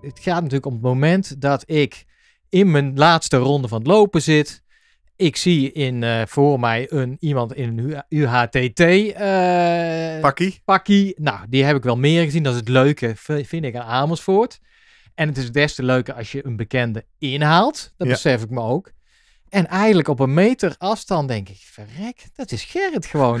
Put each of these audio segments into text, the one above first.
het gaat natuurlijk om het moment dat ik in mijn laatste ronde van het lopen zit. Ik zie in, eh, voor mij een, iemand in een UHTT. Uh, eh, pakkie. Pakkie. Nou, die heb ik wel meer gezien. Dat is het leuke, vind ik, aan Amersfoort. En het is des te leuker als je een bekende inhaalt. Dat besef ik me ook. En eigenlijk op een meter afstand denk ik, verrek, dat is Gerrit gewoon.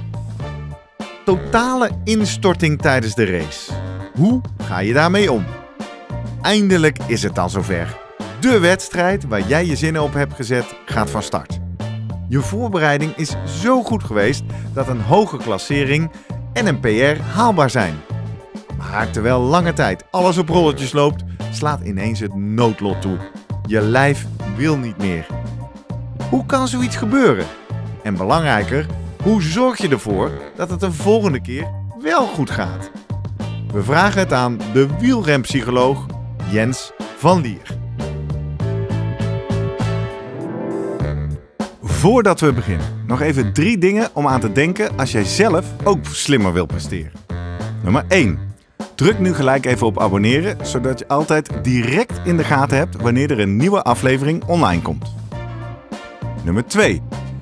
totale instorting tijdens de race. Hoe ga je daarmee om? Eindelijk is het dan zover. De wedstrijd waar jij je zinnen op hebt gezet gaat van start. Je voorbereiding is zo goed geweest dat een hoge klassering en een PR haalbaar zijn. Maar terwijl lange tijd alles op rolletjes loopt, slaat ineens het noodlot toe. Je lijf wil niet meer. Hoe kan zoiets gebeuren? En belangrijker, hoe zorg je ervoor dat het de volgende keer wel goed gaat? We vragen het aan de wielrempsycholoog Jens van Lier. Voordat we beginnen, nog even drie dingen om aan te denken als jij zelf ook slimmer wil presteren. Nummer 1. Druk nu gelijk even op abonneren, zodat je altijd direct in de gaten hebt wanneer er een nieuwe aflevering online komt. Nummer 2.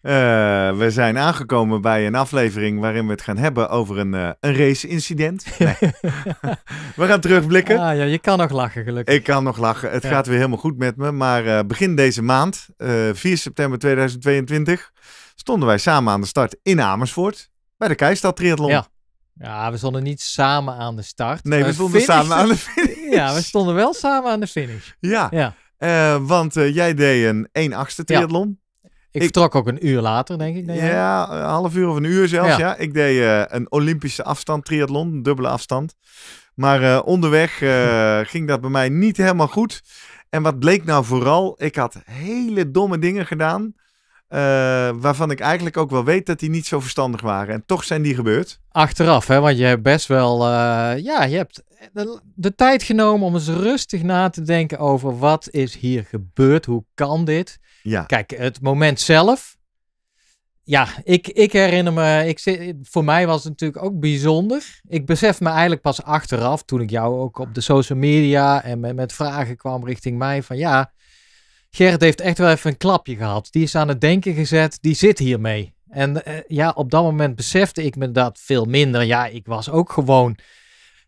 Eh, we zijn aangekomen bij een aflevering waarin we het gaan hebben over een, uh, een race-incident. Nee. we gaan terugblikken. Ah, ja, je kan nog lachen, gelukkig. Ik kan nog lachen. Het gaat weer helemaal goed met me. Maar eh, begin deze maand, 4 september 2022, stonden wij samen aan de start in Amersfoort bij de Keistad Triathlon. Ja. ja, we stonden niet samen aan de start. Nee, we stonden samen aan de finish. Ja, we stonden wel samen aan de finish. Ja, ja. want jij deed een 1 8 triathlon. Ik, ik, vertrok ook een uur later, denk ik. ja, een half uur of een uur zelfs. Ja. Ik deed eh, een Olympische afstand, triathlon, dubbele afstand. Maar eh, onderweg eh, ging dat bij mij niet helemaal goed. En wat bleek nou vooral? Ik had hele domme dingen gedaan. Eh, waarvan ik eigenlijk ook wel weet dat die niet zo verstandig waren. En toch zijn die gebeurd. Achteraf, hè, want je hebt best wel. Eh, ja, je hebt de, tijd genomen om eens rustig na te denken over wat is hier gebeurd. Hoe kan dit? Ja. Kijk, het moment zelf. Ja, ik, ik herinner me. Ik, voor mij was het natuurlijk ook bijzonder. Ik besef me eigenlijk pas achteraf, toen ik jou ook op de social media en met, met vragen kwam richting mij van ja Gerrit heeft echt wel even een klapje gehad. Die is aan het denken gezet, die zit hiermee. En eh, ja, op dat moment besefte ik me dat veel minder. Ja, ik was ook gewoon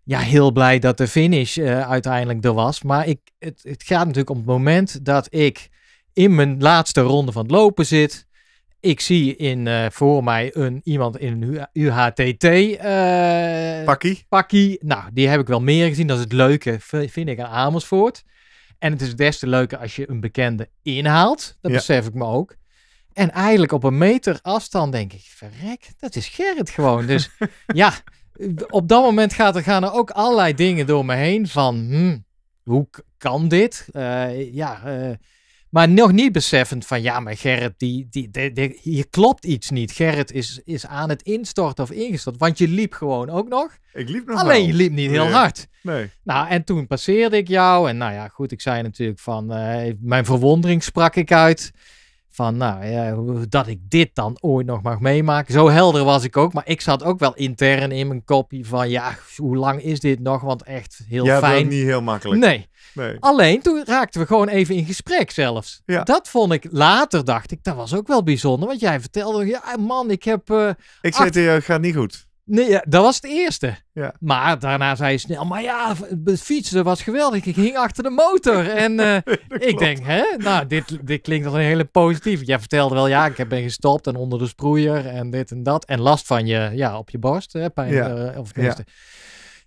ja, heel blij dat de finish eh, uiteindelijk er was. Maar ik, het, het gaat natuurlijk om het moment dat ik in mijn laatste ronde van het lopen zit. Ik zie in, eh, voor mij een, iemand in een UHTT. Uh, pakkie. Pakkie. Nou, die heb ik wel meer gezien. Dat is het leuke, vind ik, aan Amersfoort. En het is des te leuker als je een bekende inhaalt. Dat besef ik me ook. En eigenlijk op een meter afstand denk ik, verrek, dat is Gerrit gewoon. Dus ja, op dat moment gaat er, gaan er ook allerlei dingen door me heen van, hm, hoe kan dit? Eh, ja, eh, maar nog niet beseffend van ja, maar Gerrit, die, die, hier klopt iets niet. Gerrit is, is aan het instorten of ingestort. Want je liep gewoon ook nog. Ik liep nog Alleen je liep niet heel hard. Nee. Nou, en toen passeerde ik jou. En nou ja, goed, ik zei natuurlijk van eh, mijn verwondering sprak ik uit. Van nou ja, dat ik dit dan ooit nog mag meemaken. Zo helder was ik ook. Maar ik zat ook wel intern in mijn kopie van ja, hoe lang is dit nog? Want echt heel fijn. Ja, niet heel makkelijk. Nee. nee. Alleen toen raakten we gewoon even in gesprek zelfs. Dat vond ik later, dacht ik, dat was ook wel bijzonder. Want jij vertelde, ja man, ik heb... Eh, ik acht... zei tegen gaat niet goed. Nee, dat was het eerste. Ja. Maar daarna zei je snel, maar ja, het fietsen was geweldig. Ik hing achter de motor. En eh, ik denk, hè, nou, dit, dit klinkt als een hele positief. Jij vertelde wel, ja, ik heb ben gestopt en onder de sproeier en dit en dat. En last van je, ja, op je borst, hè, pijn. Eh, of ja.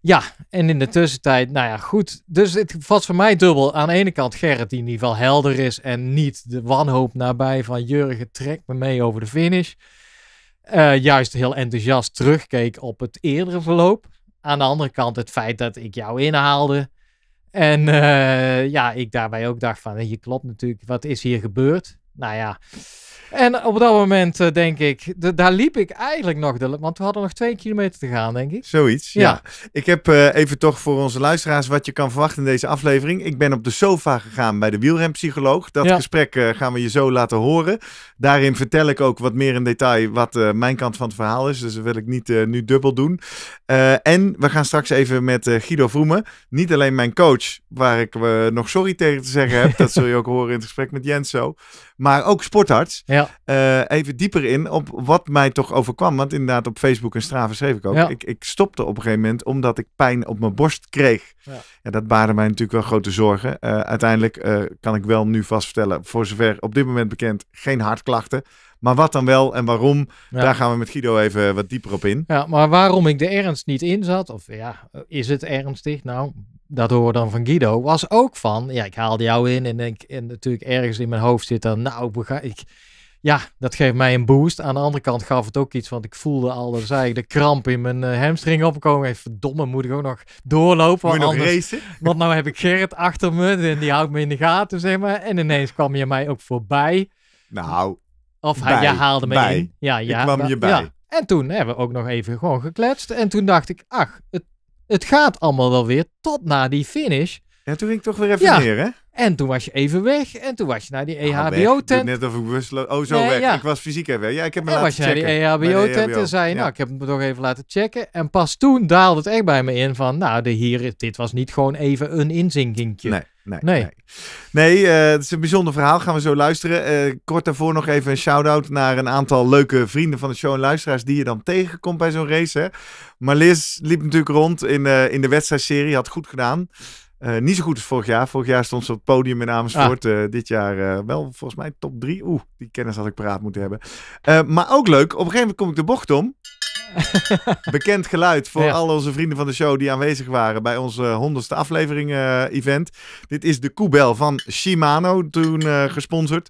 ja, en in de tussentijd, nou ja, goed. Dus het valt voor mij dubbel. Aan de ene kant Gerrit, die in ieder geval helder is en niet de wanhoop nabij van Jurgen, trek me mee over de finish. Eh, juist heel enthousiast terugkeek op het eerdere verloop. Aan de andere kant het feit dat ik jou inhaalde. En eh, ja, ik daarbij ook dacht van, je klopt natuurlijk, wat is hier gebeurd? Nou ja, en op dat moment eh, denk ik, daar liep ik eigenlijk nog, de, want we hadden nog twee kilometer te gaan, denk ik. Zoiets, ja. Ik heb eh, even toch voor onze luisteraars wat je kan verwachten in deze aflevering. Ik ben op de sofa gegaan bij de wielrempsycholoog. Dat gesprek eh, gaan we je zo laten horen. Daarin vertel ik ook wat meer in detail wat mijn kant van het verhaal is. Dus dat wil ik niet nu dubbel doen. en we gaan straks even met Guido Vroemen. Niet alleen mijn coach, waar ik nog sorry tegen te zeggen heb. dat zul je ook horen in het gesprek met Jens zo maar ook sportarts. Ja. Eh, even dieper in op wat mij toch overkwam. Want inderdaad, op Facebook en Strava schreef ik ook. Ik, ik, stopte op een gegeven moment omdat ik pijn op mijn borst kreeg. Ja. dat baarde mij natuurlijk wel grote zorgen. Eh, uiteindelijk eh, kan ik wel nu vaststellen, voor zover op dit moment bekend, geen hartklachten. Maar wat dan wel en waarom, daar gaan we met Guido even wat dieper op in. Ja, maar waarom ik de ernst niet in zat, of ja, is het ernstig? Nou, dat horen dan van Guido, was ook van, ja, ik haalde jou in en, ik, en natuurlijk ergens in mijn hoofd zit dan, nou, ik, ik, ja, dat geeft mij een boost. Aan de andere kant gaf het ook iets, want ik voelde al, dat zei ik, de kramp in mijn uh, hamstring opkomen. Even verdomme, moet ik ook nog doorlopen? Moet nog racen? Want nou heb ik Gerrit achter me en die houdt me in de gaten, zeg maar. En ineens kwam je mij ook voorbij. Nou, Of bij, jij haalde mij in. Ja, ja, ik kwam je bij. Ja. En toen hebben we ook nog even gewoon gekletst. En toen dacht ik, ach, het het gaat allemaal wel weer tot na die finish. Ja, toen ging ik toch weer even ja. hè? En toen was je even weg. En toen was je naar die ah, EHBO-tent. E net of ik bewusteloos... Oh, zo weg. Ik was fysiek even weg. Ja, ik heb me en laten checken. was je naar die EHBO-tent e e en zei... Nou, ja. Nou, ik heb me toch even laten checken. En pas toen daalde het echt bij me in van... Nou, de hier, dit was niet gewoon even een inzinkingje. Nee. Nee, nee. nee. Eh, het is een bijzonder verhaal. Gaan we zo luisteren. Eh, kort daarvoor nog even een shout-out naar een aantal leuke vrienden van de show en luisteraars die je dan tegenkomt bij zo'n race. Hè. Maar Liz liep natuurlijk rond in, uh, in de wedstrijdserie. Had goed gedaan. Uh, niet zo goed als vorig jaar. Vorig jaar stond ze op het podium in Amersfoort. Ah. Eh, dit jaar eh, wel volgens mij top 3. Oeh, die kennis had ik paraat moeten hebben. maar ook leuk, op een gegeven moment kom ik de bocht om. Bekend geluid voor al onze vrienden van de show die aanwezig waren bij onze honderdste aflevering event. Dit is de koebel van Shimano, toen gesponsord.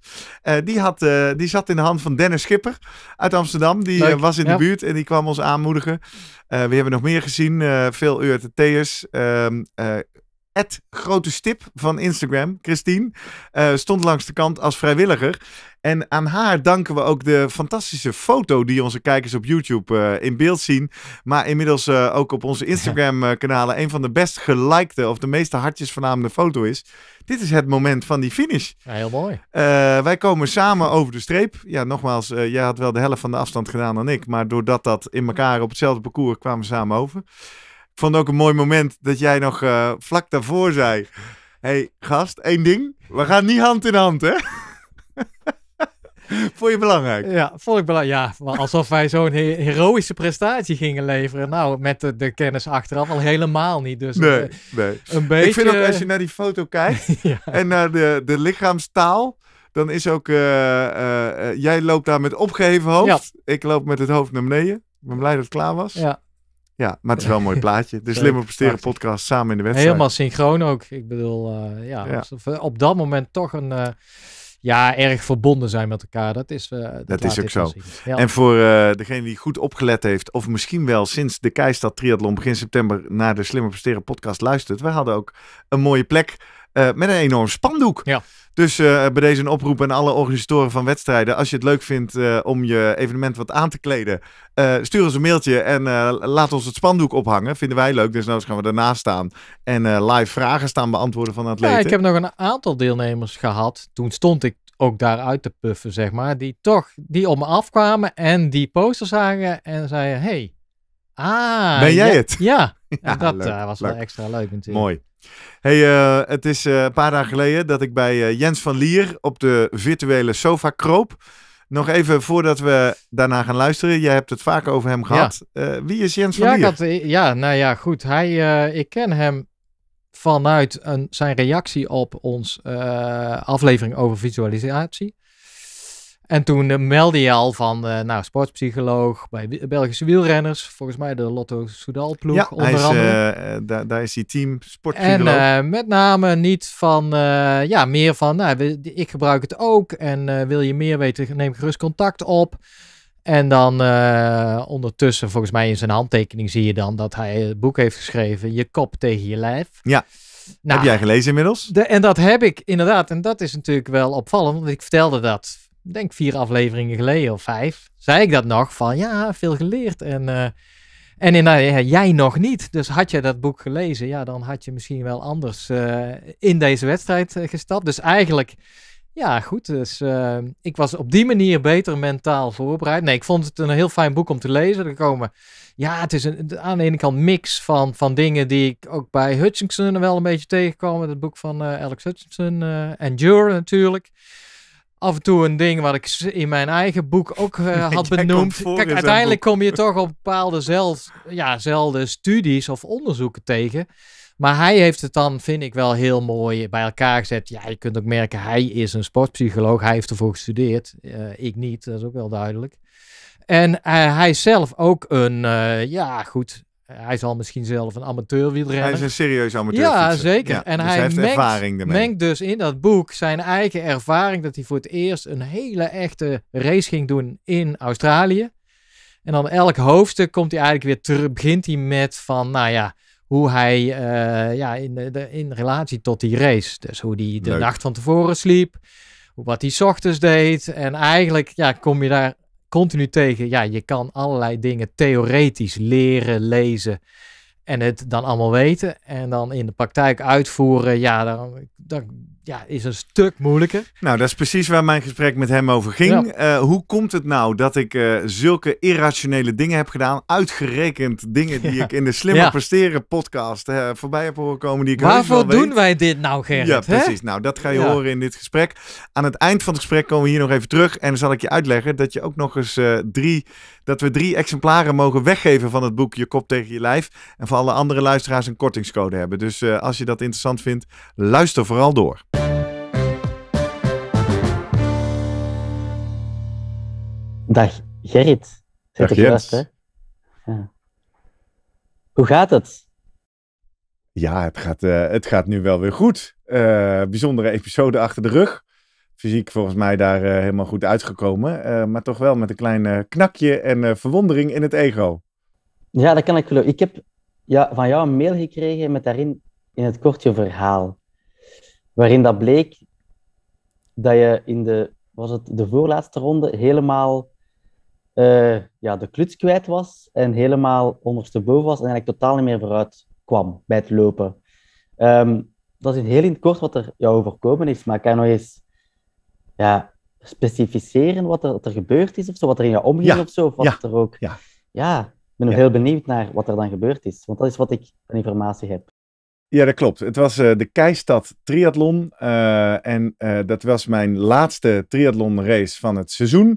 die, had, die zat in de hand van Dennis Schipper uit Amsterdam. Die was in de buurt en die kwam ons aanmoedigen. we hebben nog meer gezien, veel URTT'ers het grote stip van Instagram, Christine, eh, stond langs de kant als vrijwilliger. En aan haar danken we ook de fantastische foto die onze kijkers op YouTube eh, in beeld zien. Maar inmiddels eh, ook op onze Instagram-kanalen een van de best gelikte of de meeste hartjes vernamende foto is. Dit is het moment van die finish. Ja, heel mooi. wij komen samen over de streep. Ja, nogmaals, jij had wel de helft van de afstand gedaan dan ik. Maar doordat dat in elkaar op hetzelfde parcours kwamen we samen over vond ook een mooi moment dat jij nog eh, vlak daarvoor zei... hey, gast, één ding. We gaan niet hand in hand, hè? vond je belangrijk? Ja, vond ik belangrijk. Ja, alsof wij zo'n he heroïsche prestatie gingen leveren. Nou, met de, kennis achteraf al helemaal niet. Dus nee, eh, nee. Een beetje... Ik vind ook als je naar die foto kijkt en naar de, de lichaamstaal dan is ook. Eh, jij loopt daar met opgeheven hoofd. Ja. Ik loop met het hoofd naar beneden. Ik ben blij dat het klaar was. Ja. Ja, maar het is wel een mooi plaatje. De Slimmer Presteren podcast samen in de wedstrijd. Helemaal synchroon ook. Ik bedoel, uh, ja, op dat moment toch een... Eh, ja, erg verbonden zijn met elkaar. Dat is, eh, dat, is ook zo. En voor degene die goed opgelet heeft, of misschien wel sinds de Keistad Triathlon begin september naar de Slimmer Presteren podcast luistert, we hadden ook een mooie plek met een enorm spandoek. Ja. Dus eh, bij deze een oproep aan alle organisatoren van wedstrijden. Als je het leuk vindt eh, om je evenement wat aan te kleden, eh, stuur ons een mailtje en laat ons het spandoek ophangen. Vinden wij leuk, dus nou gaan we daarnaast staan en live vragen staan beantwoorden van atleten. Ja, ik heb nog een aantal deelnemers gehad. Toen stond ik ook daaruit te puffen, zeg maar. Die toch, die op me afkwamen en die posters zagen en zeiden, hey, ah. Ben jij het? Ja, dat was wel extra leuk natuurlijk. Mooi. Hey, eh, het is eh, een paar dagen geleden dat ik bij eh, Jens van Lier op de virtuele sofa kroop. Nog even voordat we daarna gaan luisteren. Jij hebt het vaak over hem gehad. wie is Jens van ja, Lier? Had, ja, nou ja, goed. Hij, ik ken hem vanuit een, zijn reactie op ons aflevering over visualisatie. En toen eh, meldde je al van uh, nou, sportpsycholoog bij Belgische wielrenners. Volgens mij de Lotto Soudal ploeg ja, onder is, andere. Eh, daar, daar is die team sportpsycholoog. En met name niet van, ja, meer van, nou, ik gebruik het ook. En wil je meer weten, neem gerust contact op. En dan ondertussen, volgens mij in zijn handtekening zie je dan dat hij het boek heeft geschreven. Je kop tegen je lijf. Ja. Nou, heb jij gelezen inmiddels? De, en dat heb ik inderdaad. En dat is natuurlijk wel opvallend, want ik vertelde dat denk vier afleveringen geleden of vijf, zei ik dat nog van ja, veel geleerd. En, eh, en in, eh, jij nog niet. Dus had je dat boek gelezen, ja, dan had je misschien wel anders eh, in deze wedstrijd gestapt. Dus eigenlijk, ja, goed. Dus ik was op die manier beter mentaal voorbereid. Nee, ik vond het een heel fijn boek om te lezen. Er komen, ja, het is een, aan de ene kant mix van, van dingen die ik ook bij Hutchinson wel een beetje tegenkwam. Het boek van Alex Hutchinson, en Endure natuurlijk af en toe een ding wat ik in mijn eigen boek ook eh, had benoemd. Kijk, uiteindelijk kom je toch op bepaalde zelf, ja, zelden studies of onderzoeken tegen. Maar hij heeft het dan, vind ik wel heel mooi bij elkaar gezet. Ja, je kunt ook merken, hij is een sportpsycholoog. Hij heeft ervoor gestudeerd. Eh, ik niet, dat is ook wel duidelijk. En eh, hij is zelf ook een, ja goed, eh, hij zal misschien zelf een amateur wielrenner. Hij is een serieus amateur. Ja, zeker. en dus hij, heeft mengt, ervaring ermee. dus in dat boek zijn eigen ervaring dat hij voor het eerst een hele echte race ging doen in Australië. En dan elk hoofdstuk komt hij eigenlijk weer terug, begint hij met van, nou ja, hoe hij eh, ja, in, de, in relatie tot die race. Dus hoe hij de nacht van tevoren sliep, wat hij ochtends deed. En eigenlijk ja, kom je daar continu tegen, ja, je kan allerlei dingen theoretisch leren, lezen en het dan allemaal weten. En dan in de praktijk uitvoeren, ja, dan, ja, is een stuk moeilijker. Nou, dat is precies waar mijn gesprek met hem over ging. Eh, hoe komt het nou dat ik eh, zulke irrationele dingen heb gedaan? Uitgerekend dingen die ik in de Slimmer Presteren podcast eh, voorbij heb horen komen. Die ik Waarvoor doen wij dit nou, Gerrit? Ja, precies. Nou, dat ga je horen in dit gesprek. Aan het eind van het gesprek komen we hier nog even terug. En dan zal ik je uitleggen dat je ook nog eens drie dat we drie exemplaren mogen weggeven van het boek Je kop tegen je lijf. En voor alle andere luisteraars een kortingscode hebben. Dus eh, als je dat interessant vindt, luister vooral door. Dag Gerrit. Zit Dag Jens. ja. Hoe gaat het? Ja, het gaat, eh, het gaat nu wel weer goed. Eh, bijzondere episode achter de rug fysiek volgens mij daar eh, helemaal goed uitgekomen. Eh, maar toch wel met een klein eh, knakje en verwondering in het ego. Ja, dat kan ik geloven. Ik heb ja, van jou een mail gekregen met daarin in het kortje verhaal. Waarin dat bleek dat je in de, was het de voorlaatste ronde helemaal ja, de kluts kwijt was en helemaal ondersteboven was en eigenlijk totaal niet meer vooruit kwam bij het lopen. Ehm, dat is heel in het kort wat er jou overkomen is, maar kan je nog eens ja, specificeren wat er, wat er gebeurd is of zo, wat er in je omging of zo, of wat ja. er ook... Ja, ja ik ben heel benieuwd naar wat er dan gebeurd is, want dat is wat ik aan informatie heb. Ja, dat klopt. Het was eh, de Keistad Triathlon uh, en eh, dat was mijn laatste triathlonrace van het seizoen.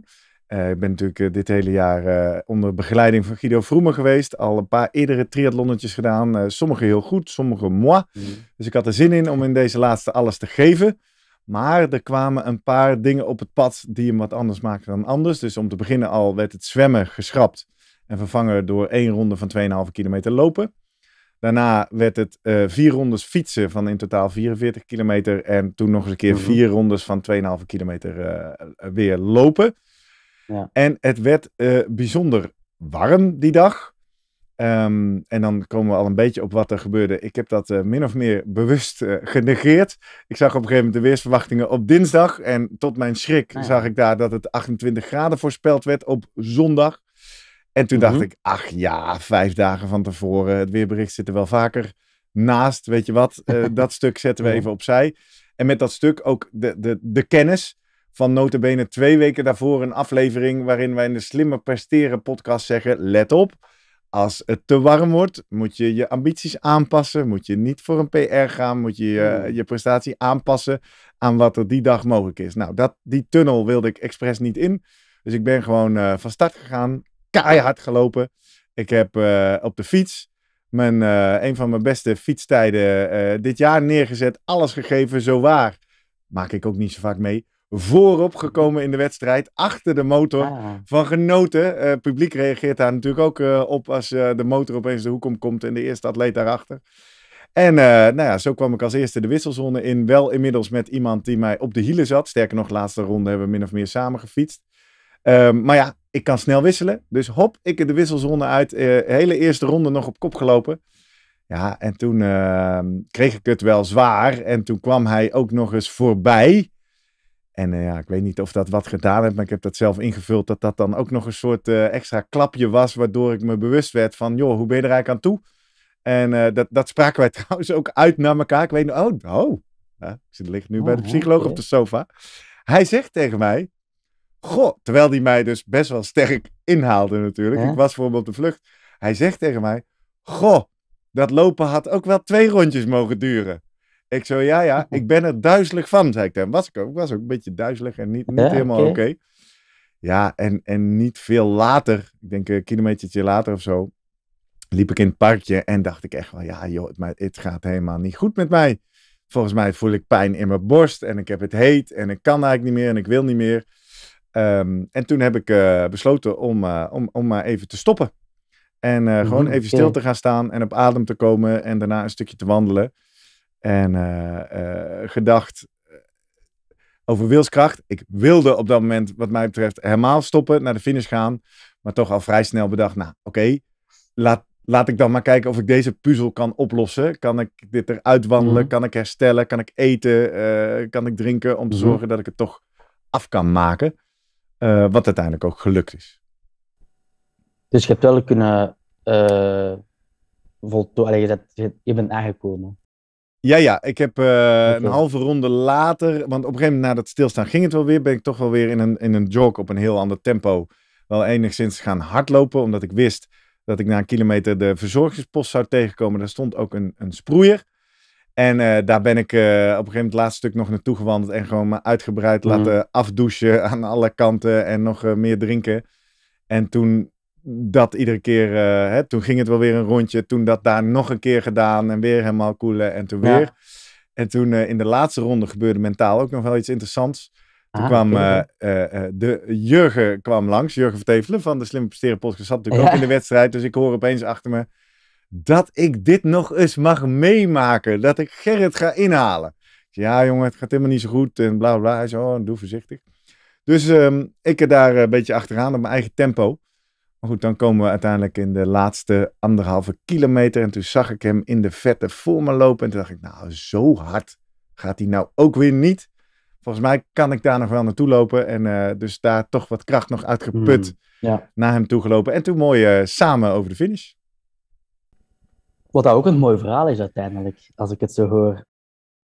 ik ben natuurlijk dit hele jaar onder begeleiding van Guido Vroemen geweest. Al een paar eerdere triathlonnetjes gedaan. sommige heel goed, sommige moi. Mhm. Dus ik had er zin in om in deze laatste alles te geven. Maar er kwamen een paar dingen op het pad die hem wat anders maakten dan anders. Dus om te beginnen al werd het zwemmen geschrapt en vervangen door één ronde van 2,5 kilometer lopen. Daarna werd het eh, vier rondes fietsen van in totaal 44 kilometer. En toen nog eens een keer mhm. vier rondes van 2,5 kilometer eh, weer lopen. Ja. En het werd eh, bijzonder warm die dag. Ehm, en dan komen we al een beetje op wat er gebeurde. Ik heb dat eh, min of meer bewust eh, genegeerd. Ik zag op een gegeven moment de weersverwachtingen op dinsdag. En tot mijn schrik nou zag ik daar dat het 28 graden voorspeld werd op zondag. En toen dacht mhm. ik, ach ja, vijf dagen van tevoren. Het weerbericht zit er wel vaker naast. Weet je wat? Eh, dat stuk zetten we mhm. even opzij. En met dat stuk ook de, de, de kennis van notabene twee weken daarvoor een aflevering waarin wij in de Slimmer Presteren podcast zeggen, let op als het te warm wordt, moet je je ambities aanpassen. Moet je niet voor een PR gaan. Moet je je, hmm. je prestatie aanpassen aan wat er die dag mogelijk is. Nou, dat, die tunnel wilde ik expres niet in. Dus ik ben gewoon eh, van start gegaan. Keihard gelopen. Ik heb eh, op de fiets mijn, eh, een van mijn beste fietstijden dit jaar neergezet. Alles gegeven, zo waar. Maak ik ook niet zo vaak mee voorop gekomen in de wedstrijd. Achter de motor. Ah. Van genoten. Uh, publiek reageert daar natuurlijk ook eh, op als eh, de motor opeens de hoek om komt en de eerste atleet daarachter. En nou ja, zo kwam ik als eerste de wisselzone in. Wel inmiddels met iemand die mij op de hielen zat. Sterker nog, laatste ronde hebben we min of meer samen gefietst. Ehm, maar ja, ik kan snel wisselen. Dus hop, ik de wisselzone uit. hele eerste ronde nog op kop gelopen. Ja, en toen ehm, kreeg ik het wel zwaar. En toen kwam hij ook nog eens voorbij. En eh, ja, ik weet niet of dat wat gedaan heeft, maar ik heb dat zelf ingevuld. Dat dat dan ook nog een soort eh, extra klapje was, waardoor ik me bewust werd van, joh, hoe ben je er eigenlijk aan toe? En eh, dat, dat spraken wij trouwens ook uit naar elkaar. Ik weet nog, oh, oh. Ja, ik zit, lig nu bij de oh, psycholoog op de sofa. Hij zegt tegen mij, goh, terwijl hij mij dus best wel sterk inhaalde natuurlijk. Ik was voor op de vlucht. Hij zegt tegen mij, goh, dat lopen had ook wel twee rondjes mogen duren. Ik zo, ja, ja, ik ben er duizelig van, zei ik dan. Was ik, ook, was ook een beetje duizelig en niet, niet helemaal oké. Ja, en, en niet veel later, ik denk een kilometertje later of zo, liep ik in het parkje en dacht ik echt wel, ja joh, maar het gaat helemaal niet goed met mij. Volgens mij voel ik pijn in mijn borst en ik heb het heet en ik kan eigenlijk niet meer en ik wil niet meer. Ehm, en toen heb ik eh, besloten om, eh, om, om maar even te stoppen. En eh, gewoon mm-hmm, even stil te gaan staan en op adem te komen en daarna een stukje te wandelen. En eh, eh, gedacht eh, over wilskracht. Ik wilde op dat moment, wat mij betreft, helemaal stoppen, naar de finish gaan. Maar toch al vrij snel bedacht, nou oké, laat, laat ik dan maar kijken of ik deze puzzel kan oplossen. Kan ik dit eruit wandelen? Mhm. Kan ik herstellen? Kan ik eten? kan ik drinken? Om te mhm. zorgen dat ik het toch af kan maken. wat uiteindelijk ook gelukt is. Dus je hebt wel kunnen uh, voltooien. Je, je bent aangekomen. Ja, ja, ik heb eh, een halve ronde later, want op een gegeven moment na dat stilstaan ging het wel weer, ben ik toch wel weer in een, in een jog op een heel ander tempo wel enigszins gaan hardlopen, omdat ik wist dat ik na een kilometer de verzorgingspost zou tegenkomen. Daar stond ook een, een sproeier. En eh, daar ben ik eh, op een gegeven moment het laatste stuk nog naartoe gewandeld en gewoon me uitgebreid mhm. laten afdouchen aan alle kanten en nog meer drinken. En toen dat iedere keer, eh, hè, toen ging het wel weer een rondje. Toen dat daar nog een keer gedaan en weer helemaal koelen en toen weer. En toen eh, in de laatste ronde gebeurde mentaal ook nog wel iets interessants. Toen ah, kwam eh, de Jurgen kwam langs, Jurgen Vertevelen van de Slimme Presteren podcast. Zat natuurlijk ook in de wedstrijd, dus ik hoor opeens achter me dat ik dit nog eens mag meemaken. Dat ik Gerrit ga inhalen. Ja jongen, het gaat helemaal niet zo goed en bla bla. Hij zei, oh, doe voorzichtig. Dus ehm, ik er daar een beetje achteraan op mijn eigen tempo. Maar goed, dan komen we uiteindelijk in de laatste anderhalve kilometer. En toen zag ik hem in de vette voor me lopen. En toen dacht ik, nou, zo hard gaat hij nou ook weer niet. Volgens mij kan ik daar nog wel naartoe lopen. En eh, dus daar toch wat kracht nog uitgeput hmm, ja. naar hem toe gelopen. En toen mooi eh, samen over de finish. Wat ook een mooi verhaal is uiteindelijk, als ik het zo hoor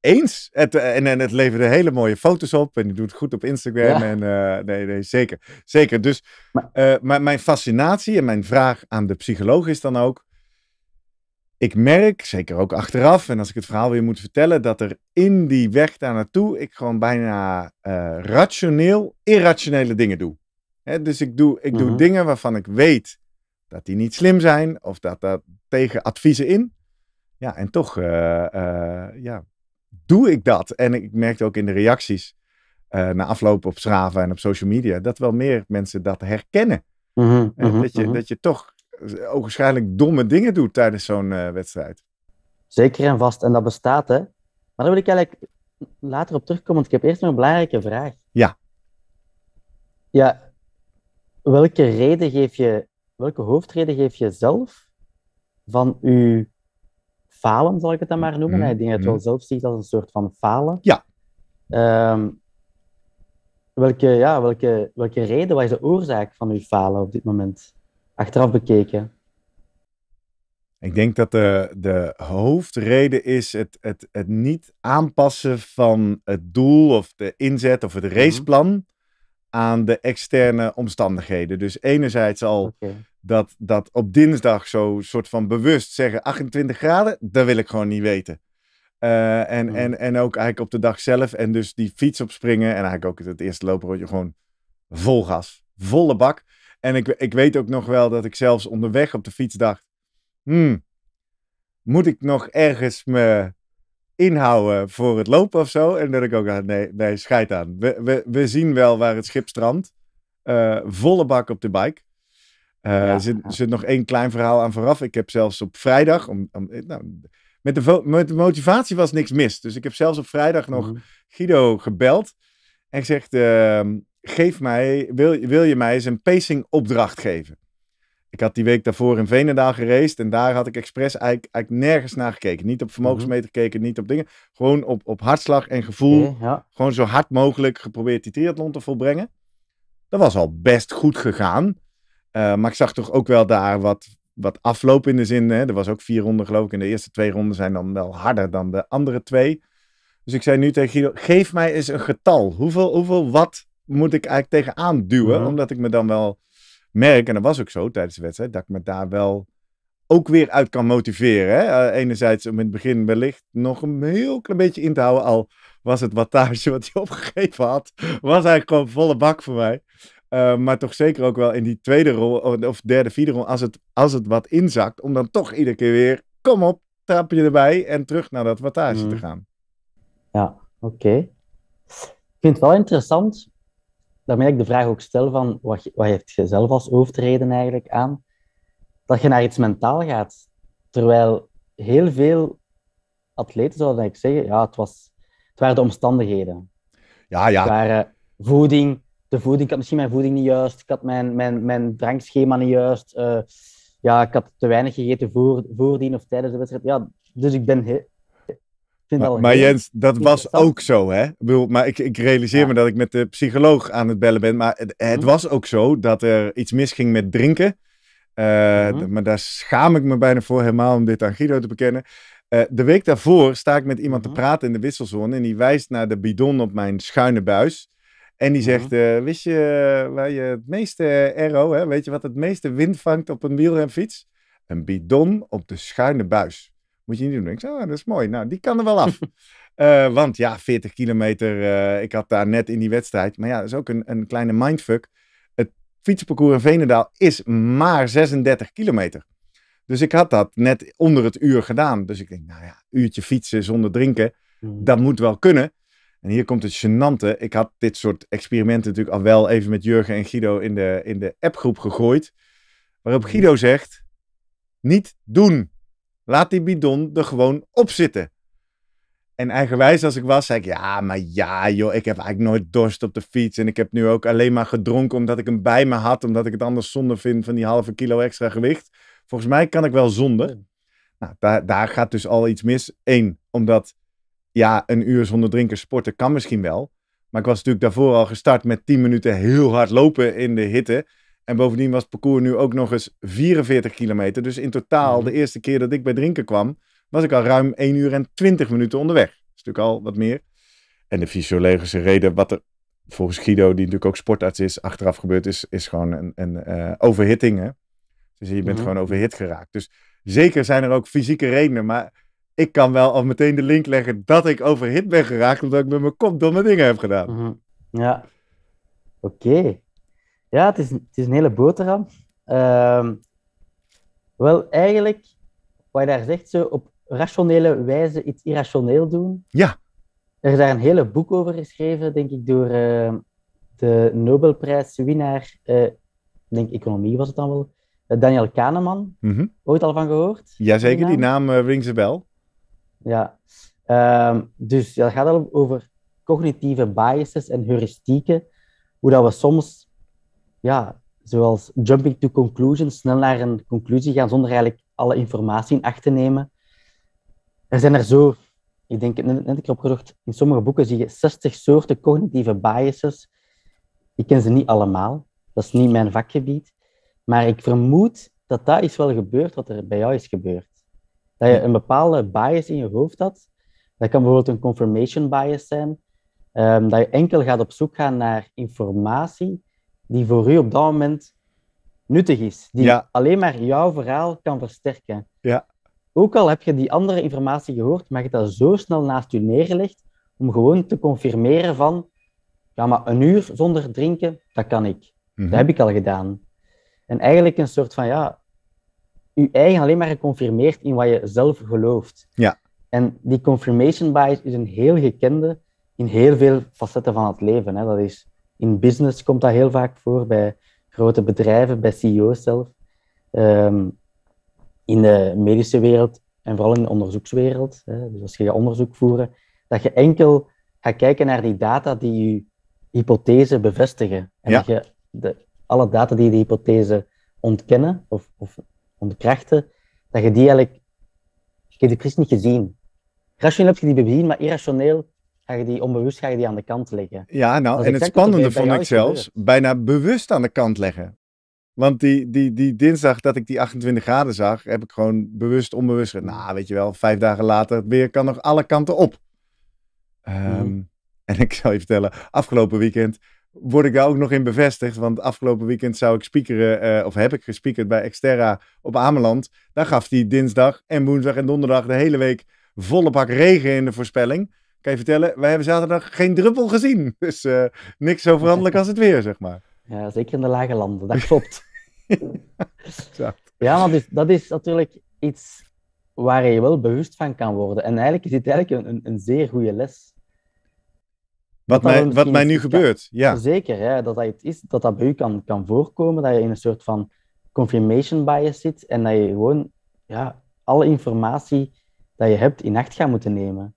eens. Het, eh, en, en het leverde hele mooie foto's op. En die doet goed op Instagram. En, eh, nee, nee, zeker. Zeker. Dus maar eh, mijn fascinatie en mijn vraag aan de psycholoog is dan ook. Ik merk, zeker ook achteraf, en als ik het verhaal weer moet vertellen, dat er in die weg daar naartoe ik gewoon bijna uh, rationeel irrationele dingen doe. Hè, dus ik doe, ik doe mhm. dingen waarvan ik weet dat die niet slim zijn of dat dat tegen adviezen in. Ja, en toch ja, doe ik dat? En ik merkte ook in de reacties eh, na afloop op Strava en op social media dat wel meer mensen dat herkennen. Mhm, dat, mhm, je, mhm. dat je toch eh, ook waarschijnlijk domme dingen doet tijdens zo'n eh, wedstrijd. Zeker en vast. En dat bestaat, hè? Maar daar wil ik eigenlijk later op terugkomen, want ik heb eerst nog een belangrijke vraag. Ja. Ja, welke reden geef je, welke hoofdreden geef je zelf van je? falen, zal ik het dan maar noemen. Mm, ik denk dat het mhm. wel zelf ziet als een soort van falen. Ja. Ehm, welke, ja, welke, welke reden, wat is de oorzaak van uw falen op dit moment? Achteraf bekeken. Ik denk dat de, de hoofdreden is het, het, het niet aanpassen van het doel of de inzet of het mhm. raceplan aan de externe omstandigheden. Dus enerzijds al dat, dat op dinsdag zo soort van bewust zeggen 28 graden, dat wil ik gewoon niet weten. Eh, en, hmm. en, en ook eigenlijk op de dag zelf en dus die fiets opspringen en eigenlijk ook het eerste looprondje gewoon vol gas, volle bak. En ik, ik weet ook nog wel dat ik zelfs onderweg op de fiets dacht, hmm, moet ik nog ergens me inhouden voor het lopen of zo. En dat ik ook dacht, nee, nee scheid aan. We, we, zien wel waar het schip strandt. Eh, volle bak op de bike. Uh, zit, zit nog één klein verhaal aan vooraf. Ik heb zelfs op vrijdag, om, om eh, nou, met, de met de motivatie was niks mis. Dus ik heb zelfs op vrijdag nog mhm. Guido gebeld en gezegd, ehm, geef mij, wil, wil je mij eens een pacing opdracht geven? Ik had die week daarvoor in Veenendaal geraced en daar had ik expres eigenlijk, eigenlijk nergens naar gekeken. Niet op mhm. vermogensmeter gekeken, niet op dingen. Gewoon op, op hartslag en gevoel. Mhm, Gewoon zo hard mogelijk geprobeerd die triathlon te volbrengen. Dat was al best goed gegaan. Eh, maar ik zag toch ook wel daar wat, wat afloop in de zin. Hè? Er was ook vier ronden geloof ik. En de eerste twee ronden zijn dan wel harder dan de andere twee. Dus ik zei nu tegen Guido, geef mij eens een getal. Hoeveel, hoeveel wat moet ik eigenlijk tegenaan duwen? Mhm. Omdat ik me dan wel merk, en dat was ook zo tijdens de wedstrijd, dat ik me daar wel ook weer uit kan motiveren. Hè? Eh, enerzijds om in het begin wellicht nog een heel klein beetje in te houden, al was het wattage wat hij opgegeven had, was eigenlijk gewoon volle bak voor mij. Eh, maar toch zeker ook wel in die tweede rol, of derde, vierde rol, als het, als het wat inzakt, om dan toch iedere keer weer, kom op, trap je erbij en terug naar dat wattage te mhm. gaan. Ja, oké. Okay. Ik vind het wel interessant daarmee ik de vraag ook stel van, wat, wat heeft je zelf als hoofdreden eigenlijk aan? Dat je naar iets mentaal gaat. Terwijl heel veel atleten zouden ik zeggen, ja, het, was, het waren de omstandigheden. Ja, ja. Het waren voeding, de voeding, ik had misschien mijn voeding niet juist, ik had mijn, mijn, mijn drankschema niet juist, eh, ja, ik had te weinig gegeten voor, of tijdens de wedstrijd. Ja, dus ik ben maar, Jens, dat was ook zo, hè? Ik bedoel, maar ik, ik realiseer me dat ik met de psycholoog aan het bellen ben. Maar het, mhm. was ook zo dat er iets misging met drinken. Eh, mhm. Maar daar schaam ik me bijna voor helemaal om dit aan Guido te bekennen. Eh, de week daarvoor sta ik met iemand te mhm. praten in de wisselzone. En die wijst naar de bidon op mijn schuine buis. En die zegt, eh, wist je waar je het meeste aero, hè? weet je wat het meeste wind vangt op een wielrenfiets? Een bidon op de schuine buis. Moet je niet doen. Ik oh, dat is mooi. Nou, die kan er wel af. Eh, want ja, 40 kilometer. Eh, ik had daar net in die wedstrijd. Maar ja, dat is ook een, een kleine mindfuck. Het fietsenparcours in Venendaal is maar 36 kilometer. Dus ik had dat net onder het uur gedaan. Dus ik denk, nou ja, uurtje fietsen zonder drinken. Mhm. Dat moet wel kunnen. En hier komt het gênante. Ik had dit soort experimenten natuurlijk al wel even met Jurgen en Guido in de, in de appgroep gegooid. Waarop mhm. Guido zegt, niet doen. Laat die bidon er gewoon op zitten. En eigenwijs als ik was, zei ik, ja, maar ja joh, ik heb eigenlijk nooit dorst op de fiets. En ik heb nu ook alleen maar gedronken omdat ik hem bij me had. Omdat ik het anders zonde vind van die halve kilo extra gewicht. Volgens mij kan ik wel zonder. Nou, daar, daar gaat dus al iets mis. Eén, omdat ja, een uur zonder drinken sporten kan misschien wel. Maar ik was natuurlijk daarvoor al gestart met 10 minuten heel hard lopen in de hitte. En bovendien was het parcours nu ook nog eens 44 kilometer. Dus in totaal, mhm. de eerste keer dat ik bij drinken kwam, was ik al ruim 1 uur en 20 minuten onderweg. Dat is natuurlijk al wat meer. En de fysiologische reden, wat er volgens Guido, die natuurlijk ook sportarts is, achteraf gebeurd is, is gewoon een, een eh, overhitting. Hè? Dus je bent mhm. gewoon overhit geraakt. Dus zeker zijn er ook fysieke redenen, maar ik kan wel al meteen de link leggen dat ik overhit ben geraakt, omdat ik met mijn kop domme dingen heb gedaan. Mhm. Ja, oké. Ja, het is, het is een hele boterham. Ehm, wel, eigenlijk, wat je daar zegt, zo op rationele wijze iets irrationeel doen. Ja. Er is daar een hele boek over geschreven, denk ik, door ehm, de Nobelprijswinnaar, uh, denk economie was het dan wel, eh, Daniel Kahneman. Mm -hmm. Ooit al van gehoord? Jazeker, die naam, die eh, naam ringt ze wel. Ja. Ehm, dus dat gaat al over cognitieve biases en heuristieken. Hoe dat we soms ja, zoals jumping to conclusions, snel naar een conclusie gaan zonder eigenlijk alle informatie in acht te nemen. Er zijn er zo, ik denk, net, net ik opgezocht, in sommige boeken zie je 60 soorten cognitieve biases. Ik ken ze niet allemaal, dat is niet mijn vakgebied. Maar ik vermoed dat dat is wel gebeurd wat er bij jou is gebeurd. Dat je een bepaalde bias in je hoofd had. Dat kan bijvoorbeeld een confirmation bias zijn. Ehm, dat je enkel gaat op zoek gaan naar informatie die voor u op dat moment nuttig is. Die alleen maar jouw verhaal kan versterken. Ja. Ook al heb je die andere informatie gehoord, maar je dat zo snel naast je neergelegd om gewoon te confirmeren van, ja, maar een uur zonder drinken, dat kan ik. Dat mhm. heb ik al gedaan. En eigenlijk een soort van, ja, je eigen alleen maar geconfirmeerd in wat je zelf gelooft. Ja. En die confirmation bias is een heel gekende in heel veel facetten van het leven. Hè. Dat is in business komt dat heel vaak voor, bij grote bedrijven, bij CEO's zelf. Ehm, in de medische wereld en vooral in de onderzoekswereld, hè, dus als je gaat onderzoek voeren, dat je enkel gaat kijken naar die data die je hypothese bevestigen. En dat je de, alle data die de hypothese ontkennen of, of ontkrachten, dat je die eigenlijk... Je hebt de precies niet gezien. Rationeel heb je die gezien, maar irrationeel ga je die onbewust ga je die aan de kant leggen. Ja, nou, en het spannende vond ik zelfs, bijna bewust aan de kant leggen. Want die, die, die dinsdag dat ik die 28 graden zag, heb ik gewoon bewust, onbewust gezegd, nou, weet je wel, vijf dagen later, het weer kan nog alle kanten op. Mhm. Ehm, en ik zal je vertellen, afgelopen weekend word ik daar ook nog in bevestigd. Want afgelopen weekend zou ik speakeren, eh, of heb ik gespeakerd bij Exterra op Ameland. Daar gaf hij dinsdag en woensdag en donderdag de hele week volle pak regen in de voorspelling kan je vertellen, wij hebben zaterdag geen druppel gezien. Dus eh, niks zo veranderlijk als het weer, zeg maar. Ja, zeker in de lage landen, dat klopt. ja, want dus, dat is natuurlijk iets waar je wel bewust van kan worden. En eigenlijk is dit eigenlijk een, een, zeer goede les. Wat mij, wat mij nu gebeurt, ja. Zeker, ja, dat dat is dat dat bij u kan, kan voorkomen, dat je in een soort van confirmation bias zit en dat je gewoon ja, alle informatie dat je hebt in acht gaat moeten nemen.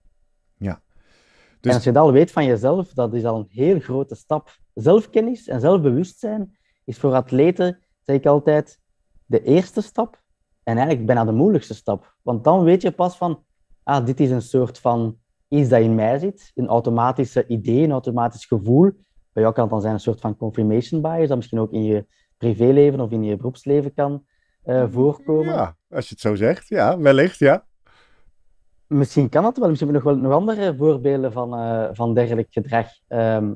Dus- en als je dat al weet van jezelf, dat is al een heel grote stap. Zelfkennis en zelfbewustzijn is voor atleten, zeg ik altijd, de eerste stap en eigenlijk bijna de moeilijkste stap. Want dan weet je pas van, ah, dit is een soort van iets dat in mij zit, een automatische idee, een automatisch gevoel. Bij jou kan het dan zijn een soort van confirmation bias, dat misschien ook in je privéleven of in je beroepsleven kan eh, voorkomen. Ja, als je het zo zegt, ja, wellicht, ja misschien kan dat wel. Misschien hebben we nog wel nog andere voorbeelden van, eh, van dergelijk gedrag. Ehm,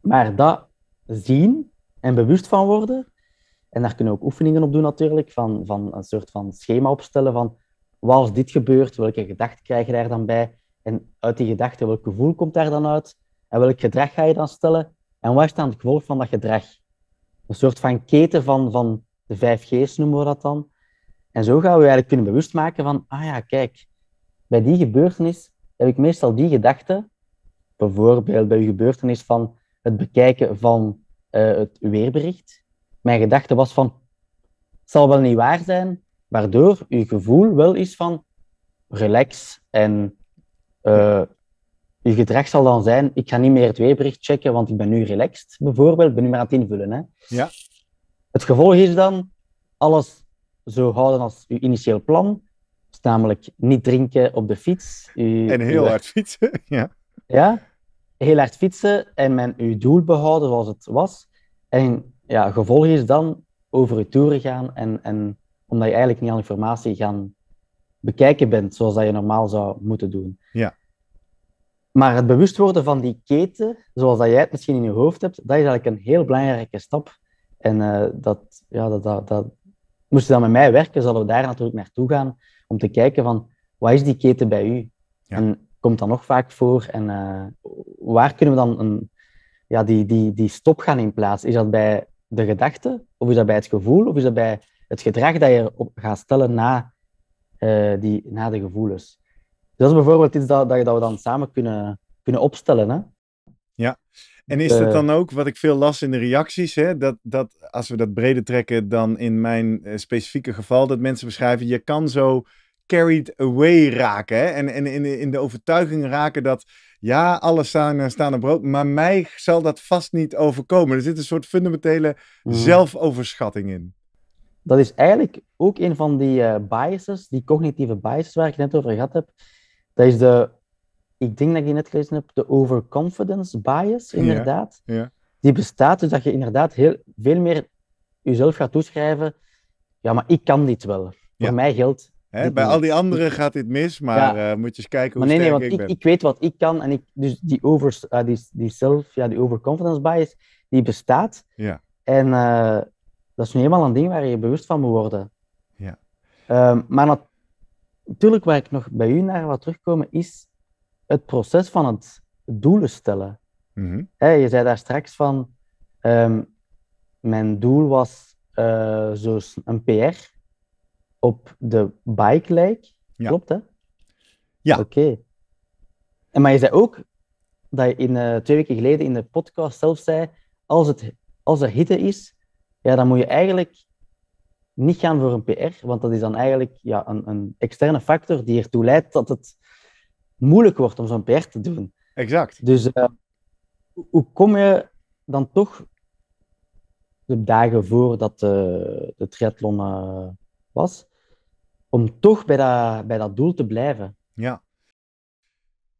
maar dat zien en bewust van worden, en daar kunnen we ook oefeningen op doen natuurlijk, van, van een soort van schema opstellen van wat als dit gebeurt, welke gedachten krijg je daar dan bij? En uit die gedachte, welk gevoel komt daar dan uit? En welk gedrag ga je dan stellen? En wat is dan het gevolg van dat gedrag? Een soort van keten van, van de 5G's noemen we dat dan. En zo gaan we eigenlijk kunnen bewust maken van, ah ja, kijk, bij die gebeurtenis heb ik meestal die gedachte, bijvoorbeeld bij uw gebeurtenis van het bekijken van eh, het weerbericht. Mijn gedachte was van, het zal wel niet waar zijn, waardoor je gevoel wel is van relax en uh, eh, je gedrag zal dan zijn, ik ga niet meer het weerbericht checken, want ik ben nu relaxed, bijvoorbeeld, ik ben nu maar aan het invullen. Hè. Ja. Het gevolg is dan alles zo houden als je initieel plan, namelijk niet drinken op de fiets. U, en heel hard fietsen, ja. Ja, heel hard fietsen en men uw doel behouden zoals het was. En ja, gevolg is dan over uw toeren gaan en, en omdat je eigenlijk niet al informatie gaan bekijken bent, zoals dat je normaal zou moeten doen. Ja. Maar het bewust worden van die keten, zoals dat jij het misschien in je hoofd hebt, dat is eigenlijk een heel belangrijke stap. En eh, dat, ja, dat, dat, moest dan met mij werken, zullen we daar natuurlijk naartoe gaan om te kijken van, wat is die keten bij u? En komt dat nog vaak voor? En eh, waar kunnen we dan een, ja, die, die, die stop gaan in plaats? Is dat bij de gedachte? Of is dat bij het gevoel? Of is dat bij het gedrag dat je gaat stellen na, eh, die, na de gevoelens? Dus dat is bijvoorbeeld iets dat, dat, dat we dan samen kunnen, kunnen opstellen. Hè? Ja, en is dat eh. dan ook, wat ik veel las in de reacties, hè, dat, dat als we dat breder trekken dan in mijn eh, specifieke geval, dat mensen beschrijven, je kan zo carried away raken. Hè? En, en in, in de overtuiging raken dat, ja, alles staan, eh, staan op brood, maar mij zal dat vast niet overkomen. Er zit een soort fundamentele mhm. zelfoverschatting in. Dat is eigenlijk ook een van die biases, die cognitieve biases waar ik net over gehad heb. Dat is de ik denk dat ik net gelezen heb, de overconfidence bias, inderdaad. Ja, Die bestaat dus dat je inderdaad heel, veel meer jezelf gaat toeschrijven. Ja, maar ik kan dit wel. Voor mij geldt. Hè, bij al die anderen gaat dit mis, maar eh, moet je eens kijken hoe maar nee, sterk nee, want ik, ik, weet wat ik kan en ik, dus die, over, eh, die, die, self, ja, die overconfidence bias, die bestaat. Ja. En eh, dat is nu helemaal een ding waar je bewust van moet worden. Ja. Ehm, maar natuurlijk, waar ik nog bij u naar wat terugkomen, is het proces van het doelen stellen. Mhm. je zei daar straks van, ehm, mijn doel was uh, een PR op de bike lijk. Klopt, hè? Ja. Oké. Maar je zei ook dat je in, eh, twee weken geleden in de podcast zelf zei, als, het, als er hitte is, ja, dan moet je eigenlijk niet gaan voor een PR, want dat is dan eigenlijk ja, een, een externe factor die ertoe leidt dat het moeilijk wordt om zo'n PR te doen. Exact. Dus eh, hoe kom je dan toch de dagen voordat de triathlon eh, was, om toch bij dat, bij dat doel te blijven? Ja.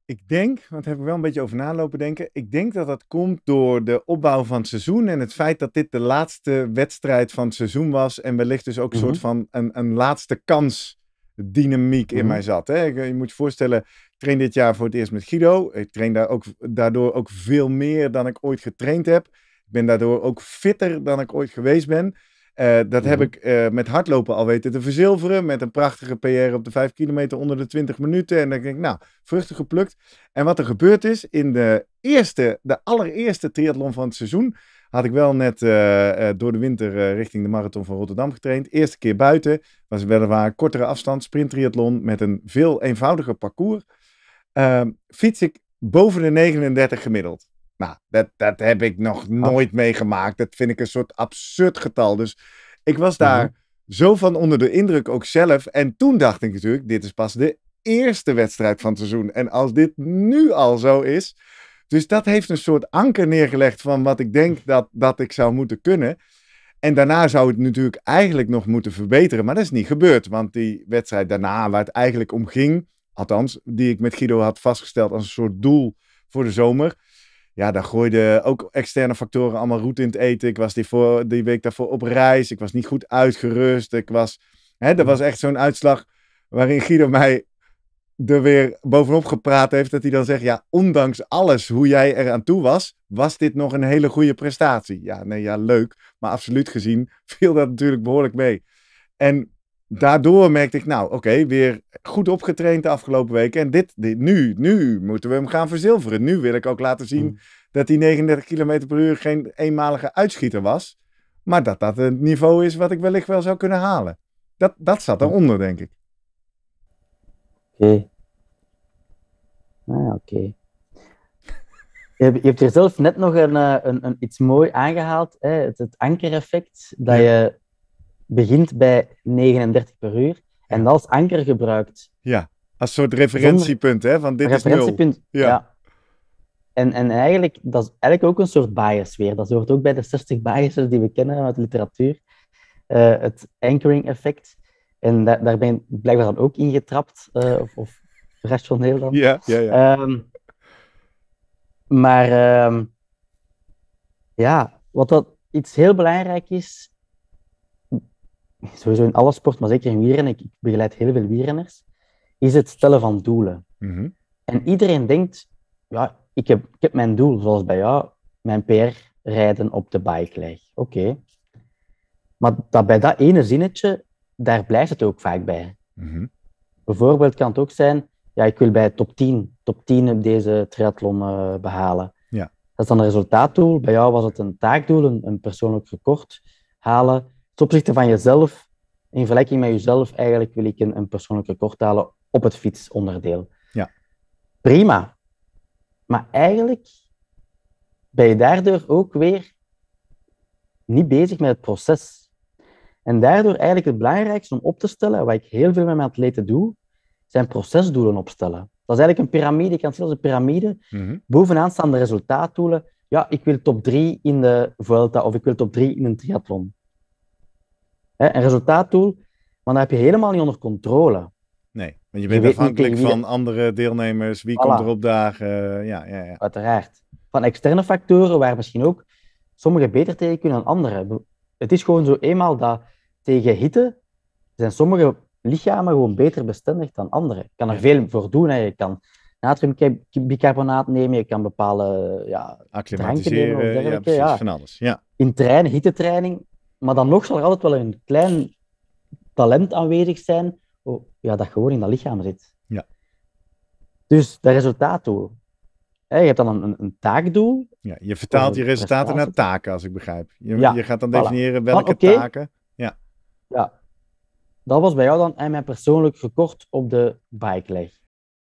Ik denk, want daar heb ik wel een beetje over nalopen denken. Ik denk dat dat komt door de opbouw van het seizoen. En het feit dat dit de laatste wedstrijd van het seizoen was. En wellicht dus ook een soort mhm. van een, een laatste kans dynamiek in mhm. mij zat. Hè? Eh, je moet je voorstellen, train dit jaar voor het eerst met Guido. Ik train daar ook, daardoor ook veel meer dan ik ooit getraind heb. Ik ben daardoor ook fitter dan ik ooit geweest ben. Eh, dat heb mhm. ik eh, met hardlopen al weten te verzilveren. Met een prachtige PR op de 5 kilometer onder de 20 minuten. En dan denk ik, nou, vruchten geplukt. En wat er gebeurd is, in de eerste, de allereerste triathlon van het seizoen. had ik wel net eh, door de winter richting de marathon van Rotterdam getraind. Eerste keer buiten. Was weliswaar een kortere afstand, sprint triathlon. met een veel eenvoudiger parcours. Ehm, fiets ik boven de 39 gemiddeld. Nou, dat, dat heb ik nog ah. nooit meegemaakt. Dat vind ik een soort absurd getal. Dus ik was daar zo van onder de indruk ook zelf. En toen dacht ik natuurlijk, dit is pas de eerste wedstrijd van het seizoen. En als dit nu al zo is. Dus dat heeft een soort anker neergelegd van wat ik denk dat, dat ik zou moeten kunnen. En daarna zou het natuurlijk eigenlijk nog moeten verbeteren. Maar dat is niet gebeurd. Want die wedstrijd daarna, waar het eigenlijk om ging althans, die ik met Guido had vastgesteld als een soort doel voor de zomer. Ja, daar gooiden ook externe factoren allemaal roet in het eten. Ik was die, voor, die week daarvoor op reis. Ik was niet goed uitgerust. Ik was, hè, dat was echt zo'n uitslag waarin Guido mij er weer bovenop gepraat heeft. Dat hij dan zegt, ja, ondanks alles hoe jij er aan toe was, was dit nog een hele goede prestatie. Ja, nee, ja, leuk. Maar absoluut gezien viel dat natuurlijk behoorlijk mee. En daardoor merkte ik, nou oké, weer goed opgetraind de afgelopen weken. En dit, dit, nu, nu moeten we hem gaan verzilveren. Nu wil ik ook laten zien hmm. dat die 39 km per uur geen eenmalige uitschieter was. Maar dat dat het niveau is wat ik wellicht wel zou kunnen halen. Dat, dat zat hmm. eronder, denk ik. Oké. Okay. Ah, oké. Je hebt, je hebt zelf net nog een, eh, een, een iets mooi aangehaald, hè? het, het ankereffect, dat je begint bij 39 per uur en dat als anker gebruikt. Ja, als soort referentiepunt, hè, van dit referentiepunt, is nul. Ja. ja. En, en eigenlijk, dat is eigenlijk ook een soort bias weer. Dat hoort ook bij de 60 biases die we kennen uit de literatuur. Eh, het anchoring effect. En daar ben je blijkbaar dan ook in getrapt, eh, of, rationeel dan. Ja, ja, ja. Ehm, maar ehm, ja, wat dat iets heel belangrijk is, sowieso in alle sport, maar zeker in wieren, ik begeleid heel veel wielrenners, is het stellen van doelen. Mhm. En iedereen denkt, ja, ik heb, ik heb mijn doel, zoals bij jou, mijn PR rijden op de bike leg. Oké. Maar dat, bij dat ene zinnetje, daar blijft het ook vaak bij. Mhm. Bijvoorbeeld kan het ook zijn, ja, ik wil bij top 10, top 10 op deze triathlon eh, behalen. Ja. Dat is dan een resultaatdoel. Bij jou was het een taakdoel, een persoonlijk record halen ten opzichte van jezelf, in vergelijking met jezelf, eigenlijk wil ik een, een persoonlijk record halen op het fietsonderdeel. Ja. Prima. Maar eigenlijk ben je daardoor ook weer niet bezig met het proces. En daardoor eigenlijk het belangrijkste om op te stellen, wat ik heel veel met mijn atleten doe, zijn procesdoelen opstellen. Dat is eigenlijk een piramide, ik kan het zien als een piramide. Mhm. Bovenaan staan de resultaatdoelen. Ja, ik wil top 3 in de Vuelta of ik wil top 3 in een triathlon een resultaatdoel, maar dat heb je helemaal niet onder controle. Nee, want je bent afhankelijk van andere deelnemers, wie komt er op dagen. Ja, ja, Uiteraard. Van externe factoren waar misschien ook sommigen beter tegen kunnen dan anderen. Het is gewoon zo eenmaal dat tegen hitte zijn sommige lichamen gewoon beter bestendig dan anderen. Je kan er veel voor doen. Hè. Je kan natriumbicarbonaat nemen, je kan bepaalde ja, acclimatiseren, nemen, ja, precies, van alles. Ja. In trein, hittetraining, maar dan nog zal er altijd wel een klein talent aanwezig zijn, oh, ja, dat gewoon in dat lichaam zit. Ja. Dus dat resultaatdoel. Oh. je hebt dan een, een taakdoel. Ja, je vertaalt je resultaten naar taken, als ik begrijp. Je, ja, je gaat dan definiëren welke taken. Ja. ja. Dat was bij jou dan en mijn persoonlijk gekort op de bike leg.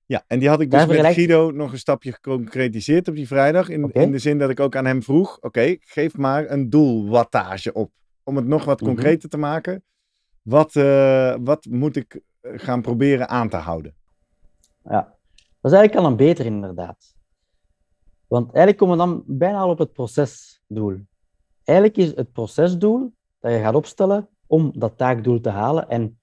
Ja, en die had ik dus met Guido nog een stapje geconcretiseerd op die vrijdag. In, in de zin dat ik ook aan hem vroeg: oké, geef maar een doelwattage op om het nog wat mhm. concreter te maken, wat, eh, wat moet ik eh, gaan proberen aan te houden? Ja, dat is eigenlijk al een beter inderdaad. Want eigenlijk komen we dan bijna al op het procesdoel. Eigenlijk is het procesdoel dat je gaat opstellen om dat taakdoel te halen. En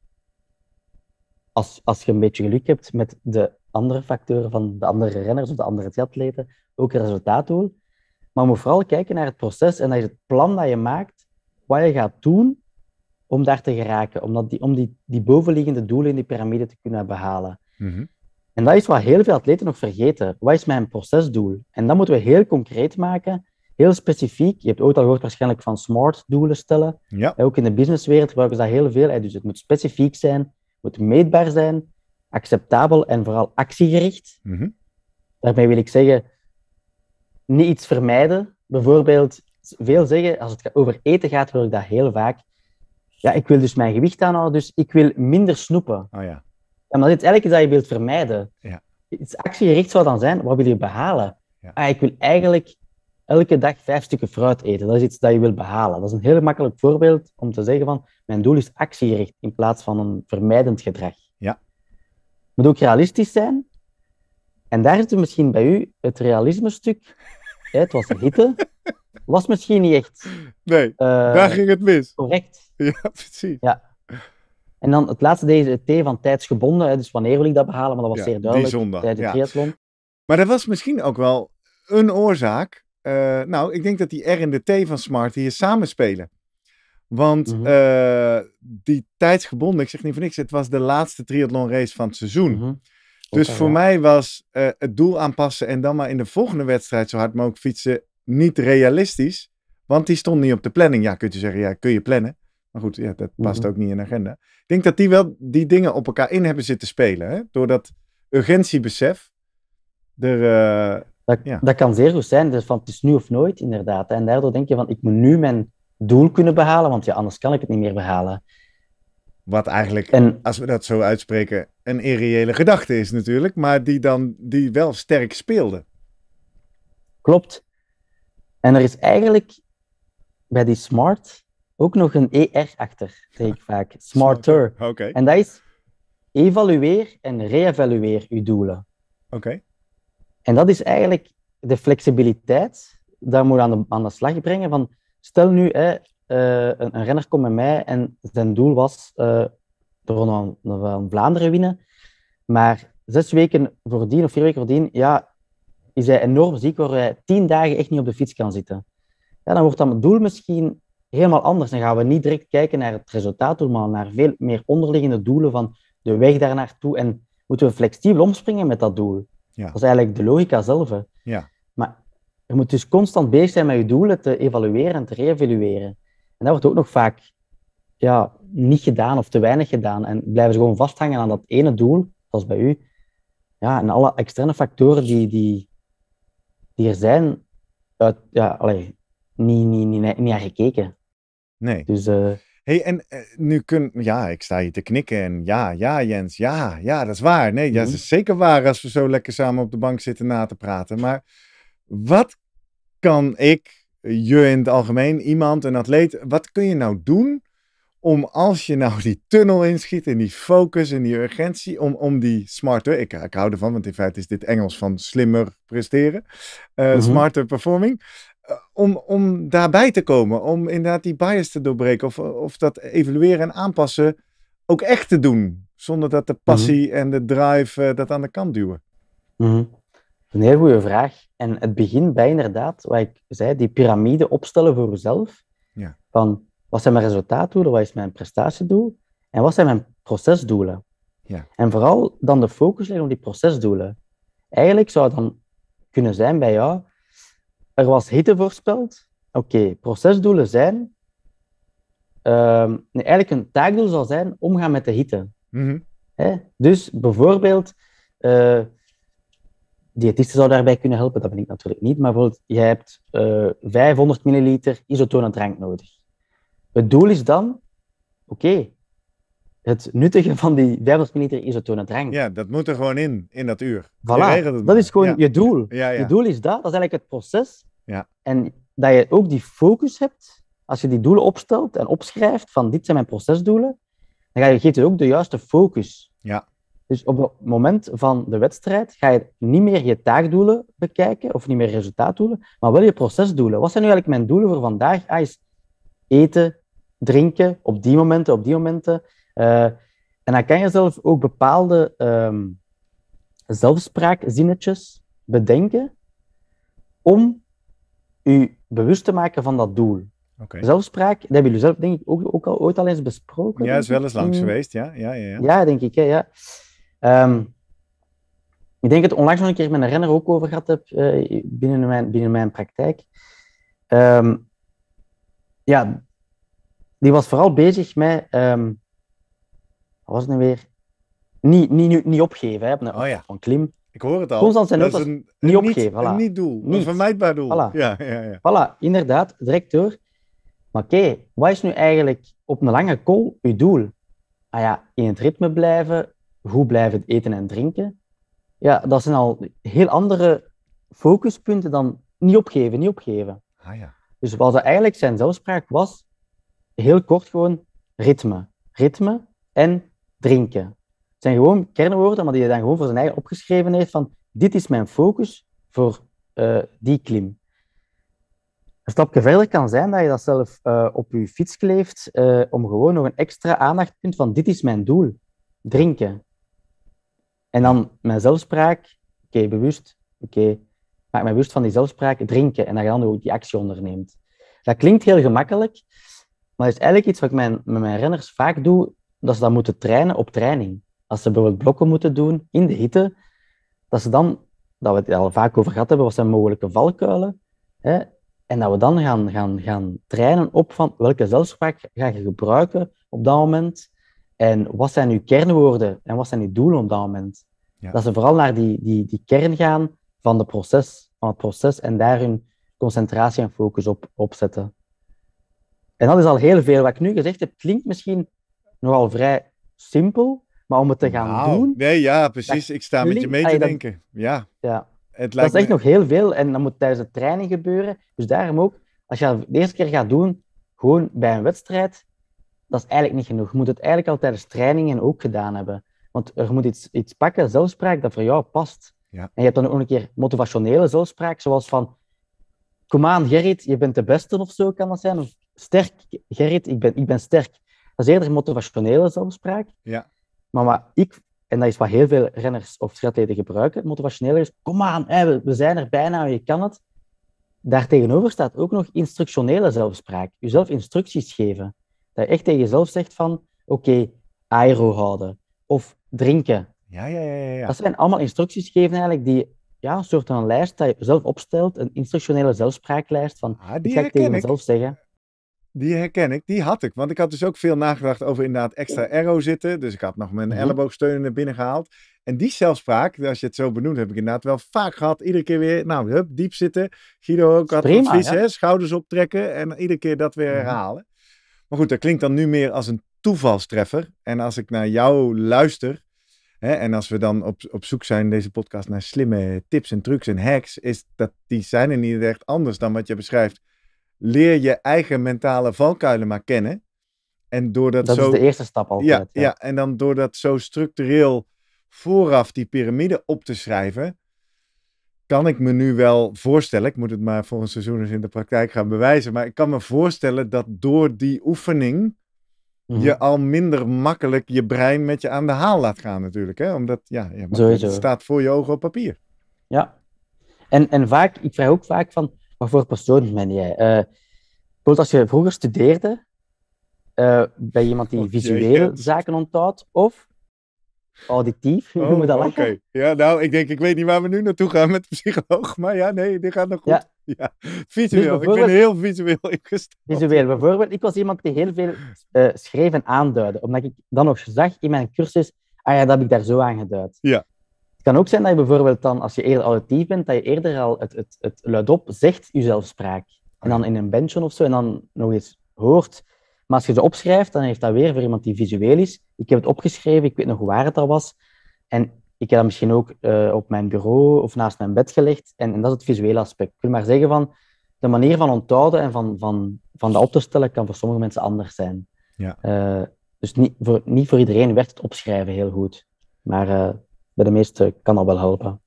als, als je een beetje geluk hebt met de andere factoren van de andere renners of de andere atleten, ook het resultaatdoel. Maar we moet vooral kijken naar het proces en dat is het plan dat je maakt wat je gaat doen om daar te geraken, om, die, om die, die bovenliggende doelen in die piramide te kunnen behalen. Mhm. En dat is wat heel veel atleten nog vergeten. Wat is mijn procesdoel? En dat moeten we heel concreet maken, heel specifiek. Je hebt ooit al gehoord waarschijnlijk van smart doelen stellen. Ja. Eh, ook in de businesswereld gebruiken ze dat heel veel. Eh, dus het moet specifiek zijn, moet meetbaar zijn, acceptabel en vooral actiegericht. Mm Daarmee wil ik zeggen, niet iets vermijden. Bijvoorbeeld, veel zeggen, als het over eten gaat, hoor ik dat heel vaak. Ja, ik wil dus mijn gewicht aanhouden, dus ik wil minder snoepen. Oh, ja. En maar is eigenlijk dat je wilt vermijden. Ja. Iets actiegericht zou dan zijn, wat wil je behalen? Ja. Ah, ik wil eigenlijk elke dag vijf stukken fruit eten. Dat is iets dat je wilt behalen. Dat is een heel makkelijk voorbeeld om te zeggen van, mijn doel is actiegericht in plaats van een vermijdend gedrag. Ja. Moet ook realistisch zijn. En daar zit misschien bij u het realisme stuk het was hitte, was misschien niet echt. Nee, eh, daar ging het mis. Correct. Ja, precies. Ja. En dan het laatste deze T van tijdsgebonden, dus wanneer wil ik dat behalen, maar dat was zeer duidelijk. Die zondag, triathlon. Maar dat was misschien ook wel een oorzaak. Eh, nou, ik denk dat die R en de T van Smart hier samenspelen. Want mhm. eh, die tijdsgebonden, ik zeg niet voor niks, het was de laatste triathlonrace van het seizoen. Mhm. Dus voor mij was eh, het doel aanpassen en dan maar in de volgende wedstrijd zo hard mogelijk fietsen niet realistisch. Want die stond niet op de planning. Ja, kun je zeggen, ja, kun je plannen. Maar goed, ja, dat past mhm. ook niet in de agenda. Ik denk dat die wel die dingen op elkaar in hebben zitten spelen. Hè? Door dat urgentiebesef. Eh, dat, ja. dat, kan zeer goed zijn. Dus van, het is nu of nooit, inderdaad. En daardoor denk je van, ik moet nu mijn doel kunnen behalen, want ja, anders kan ik het niet meer behalen. Wat eigenlijk, als we dat zo uitspreken, een irreële gedachte is natuurlijk, maar die dan die wel sterk speelde. Klopt. En er is eigenlijk bij die smart ook nog een ER achter, zeg ik vaak. Smarter. En dat is evalueer en re-evalueer je doelen. Oké. En dat is eigenlijk de flexibiliteit, daar moet aan de, aan de slag brengen van, stel nu, hè, eh, een, renner komt bij mij en zijn doel was uh, de Ronde van Vlaanderen winnen. Maar zes weken voordien of vier weken voordien, ja, is hij enorm ziek, waar hij tien dagen echt niet op de fiets kan zitten. Ja, dan wordt dat het doel misschien helemaal anders. Dan gaan we niet direct kijken naar het resultaat, maar naar veel meer onderliggende doelen van de weg daar En moeten we flexibel omspringen met dat doel. Ja. Dat is eigenlijk de logica zelf. Ja. Maar je moet dus constant bezig zijn met je doelen te evalueren en te re-evalueren. En dat wordt ook nog vaak ja, niet gedaan of te weinig gedaan. En blijven ze gewoon vasthangen aan dat ene doel, zoals bij u. Ja, en alle externe factoren die, die, die er zijn, uit, ja, niet, niet, niet, niet naar gekeken. Nee. Dus, eh, hey, en eh, nu kun... Ja, ik sta hier te knikken en ja, ja Jens, ja, ja, dat is waar. Nee, mhm. dat is zeker waar als we zo lekker samen op de bank zitten na te praten. Maar wat kan ik je in het algemeen, iemand, een atleet. Wat kun je nou doen om als je nou die tunnel inschiet en die focus en die urgentie, om, om die smarter, ik, hou ervan, want in feite is dit Engels van slimmer presteren, uh, eh, mhm. smarter performing, eh, om, om daarbij te komen, om inderdaad die bias te doorbreken of, of dat evalueren en aanpassen ook echt te doen, zonder dat de mhm. passie en de drive eh, dat aan de kant duwen. Mhm. Een heel goede vraag. En het begint bij inderdaad, wat ik zei, die piramide opstellen voor jezelf Ja. Van wat zijn mijn resultaatdoelen, wat is mijn prestatiedoel en wat zijn mijn procesdoelen. Ja. En vooral dan de focus leggen op die procesdoelen. Eigenlijk zou het dan kunnen zijn bij jou, er was hitte voorspeld. Oké, procesdoelen zijn, ehm, eigenlijk een taakdoel zal zijn omgaan met de hitte. Mhm. Dus bijvoorbeeld, eh, diëtisten zou daarbij kunnen helpen, dat ben ik natuurlijk niet. Maar bijvoorbeeld, je hebt 500 eh, milliliter isotone drank nodig. Het doel is dan, oké, het nuttige van die 500 milliliter isotone drank. Ja, dat moet er gewoon in, in dat uur. Voilà, dat is gewoon je doel. Ja, je doel is dat, dat is eigenlijk het proces. Ja. En dat je ook die focus hebt, als je die doelen opstelt en opschrijft, van dit zijn mijn procesdoelen, dan ga je, geeft je ook de juiste focus. Ja. Dus op het moment van de wedstrijd ga je niet meer je taakdoelen bekijken, of niet meer resultaatdoelen, maar wel je procesdoelen. Wat zijn nu eigenlijk mijn doelen voor vandaag? Ah, is eten, drinken, op die momenten, op die momenten. Eh, en dan kan je zelf ook bepaalde ehm, zelfspraakzinnetjes bedenken om je bewust te maken van dat doel. Okay. Zelfspraak, dat hebben jullie zelf denk ik ook, ook al, ooit al eens besproken. Ja, is wel eens langs mm. geweest, ja. Ja, ja, ja. ja denk ik. Hè, ja. Ehm, ik denk het onlangs nog een keer met een renner ook over gehad heb eh, binnen, mijn, binnen mijn praktijk. Ehm, ja, die was vooral bezig met, um, was het nu weer? Niet, niet, niet opgeven, hè, een, oh ja. klim. Ik hoor het al. Constant zijn niet een opgeven. Niet, niet doel, niet. een vermijdbaar doel. Voilà. Ja, ja, ja. Voilà, inderdaad, direct door. Maar oké, wat is nu eigenlijk op een lange call je doel? Ah ja, in het ritme blijven, hoe blijven eten en drinken. Ja, dat zijn al heel andere focuspunten dan niet opgeven, niet opgeven. Ah, ja. Dus wat eigenlijk zijn zelfspraak was, heel kort gewoon ritme. Ritme en drinken. Het zijn gewoon kernwoorden, maar die je dan gewoon voor zijn eigen opgeschreven heeft van dit is mijn focus voor eh, die klim. Een stapje verder kan zijn dat je dat zelf eh, op je fiets kleeft, eh, om gewoon nog een extra aandachtpunt van dit is mijn doel. Drinken. En dan mijn zelfspraak, oké, bewust, oké, maak mij bewust van die zelfspraak, drinken en dat je dan ook die actie onderneemt. Dat klinkt heel gemakkelijk, maar dat is eigenlijk iets wat ik mijn, met mijn renners vaak doe, dat ze dan moeten trainen op training. Als ze bijvoorbeeld blokken moeten doen in de hitte, dat ze dan, dat we het al vaak over gehad hebben, wat zijn mogelijke valkuilen, hè, en dat we dan gaan, gaan, gaan trainen op van welke zelfspraak ga je gebruiken op dat moment en wat zijn uw kernwoorden en wat zijn uw doelen op dat moment? Dat ze vooral naar die, die, die kern gaan van, de proces, van het proces en daar hun concentratie en focus op, op zetten. En dat is al heel veel. Wat ik nu gezegd heb, klinkt misschien nogal vrij simpel, maar om het te gaan doen... Nee, ja, precies. Ik sta met je mee te ah, denken. Dat, ja. ja. dat is echt nog heel veel en dat moet tijdens de training gebeuren. Dus daarom ook, als je dat de eerste keer gaat doen, gewoon bij een wedstrijd, dat is eigenlijk niet genoeg. Je moet het eigenlijk al tijdens trainingen ook gedaan hebben. Want er moet iets, iets pakken, zelfspraak, dat voor jou past. Ja. En je hebt dan ook een keer motivationele zelfspraak, zoals van... Kom aan, Gerrit, je bent de beste of zo kan dat zijn. Of sterk, Gerrit, ik ben, ik ben sterk. Dat is eerder motivationele zelfspraak. Ja. Maar wat ik, en dat is wat heel veel renners of triatleten gebruiken, motivationele is, kom aan, we, we, zijn er bijna, je kan het. Daartegenover staat ook nog instructionele zelfspraak. Jezelf instructies geven. Dat je echt tegen jezelf zegt van, oké, aero houden of drinken. Ja, ja, ja, ja. Dat zijn allemaal instructies gegeven eigenlijk die ja, een soort van lijst dat je zelf opstelt, een instructionele zelfspraaklijst van ah, die ik ga ik tegen mezelf zeggen. Die herken ik, die had ik. Want ik had dus ook veel nagedacht over inderdaad extra aero zitten. Dus ik had nog mijn mhm. elleboogsteunen naar binnen gehaald. En die zelfspraak, als je het zo benoemt, heb ik inderdaad wel vaak gehad. Iedere keer weer, nou, hup, diep zitten. Guido ook had Prima, advies, hè, schouders optrekken en iedere keer dat weer mhm. herhalen. Maar goed, dat klinkt dan nu meer als een toevalstreffer. En als ik naar jou luister, hè, en als we dan op, op zoek zijn, in deze podcast, naar slimme tips en trucs en hacks, is dat die zijn er niet echt anders dan wat je beschrijft. Leer je eigen mentale valkuilen maar kennen. En door dat, dat is de eerste stap altijd. Ja, ja. ja, en dan door dat zo structureel vooraf die piramide op te schrijven, kan ik me nu wel voorstellen, ik moet het maar voor een seizoen eens in de praktijk gaan bewijzen, maar ik kan me voorstellen dat door die oefening je mhm. al minder makkelijk je brein met je aan de haal laat gaan natuurlijk. Hè? Omdat ja, het staat voor je ogen op papier. Ja, en, en vaak, ik vraag ook vaak van, wat voor persoon ben jij? Uh, bijvoorbeeld als je vroeger studeerde, eh, ben je iemand die oh, visuele zaken onthoudt, of auditief, noemen we oh, dat lekker? Oké, ja, nou, ik denk, ik weet niet waar we nu naartoe gaan met de psycholoog, maar ja, nee, dit gaat nog goed. Ja. Visueel, ik ben heel visueel ingesteld. Visueel, bijvoorbeeld, ik was iemand die heel veel uh, eh, schreef en aanduidde, omdat ik dan nog zag in mijn cursus, ah ja, dat heb ik daar zo aan geduid. Ja. Het kan ook zijn dat je bijvoorbeeld dan, als je eerder auditief bent, dat je eerder al het, het, het luidop zegt, jezelfspraak, En dan ah. in een benchon of zo, en dan nog eens hoort, maar als je ze opschrijft, dan heeft dat weer voor iemand die visueel is. Ik heb het opgeschreven, ik weet nog waar het al was. En ik heb dat misschien ook eh, op mijn bureau of naast mijn bed gelegd. En, en, dat is het visuele aspect. Ik wil maar zeggen van de manier van onthouden en van, van, van dat op te stellen kan voor sommige mensen anders zijn. Ja. Eh, dus niet voor, niet voor iedereen werkt het opschrijven heel goed. Maar eh, bij de meesten kan dat wel helpen.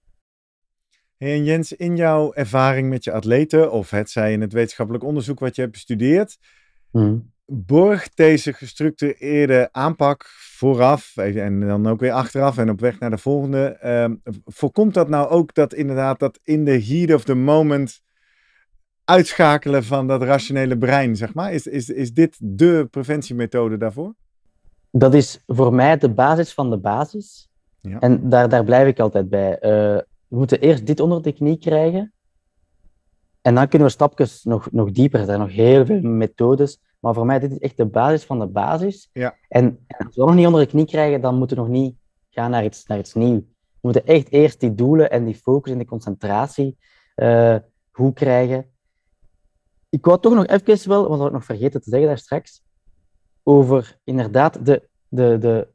En Jens, in jouw ervaring met je atleten, of het zij in het wetenschappelijk onderzoek wat je hebt bestudeerd, mhm borgt deze gestructureerde aanpak vooraf en dan ook weer achteraf en op weg naar de volgende. Ehm, voorkomt dat nou ook dat inderdaad dat in de heat of the moment uitschakelen van dat rationele brein, zeg maar? Is, is, is dit de preventiemethode daarvoor? Dat is voor mij de basis van de basis. Ja. En daar, daar blijf ik altijd bij. Eh, we moeten eerst dit onder de knie krijgen. En dan kunnen we stapjes nog, nog dieper. Er zijn nog heel veel methodes maar voor mij, dit is echt de basis van de basis. Ja. En, en als we nog niet onder de knie krijgen, dan moeten we nog niet gaan naar iets, naar iets nieuws. We moeten echt eerst die doelen en die focus en die concentratie uh, goed krijgen. Ik wou toch nog even wel, want dat had ik nog vergeten te zeggen daar straks, over inderdaad de, de, de,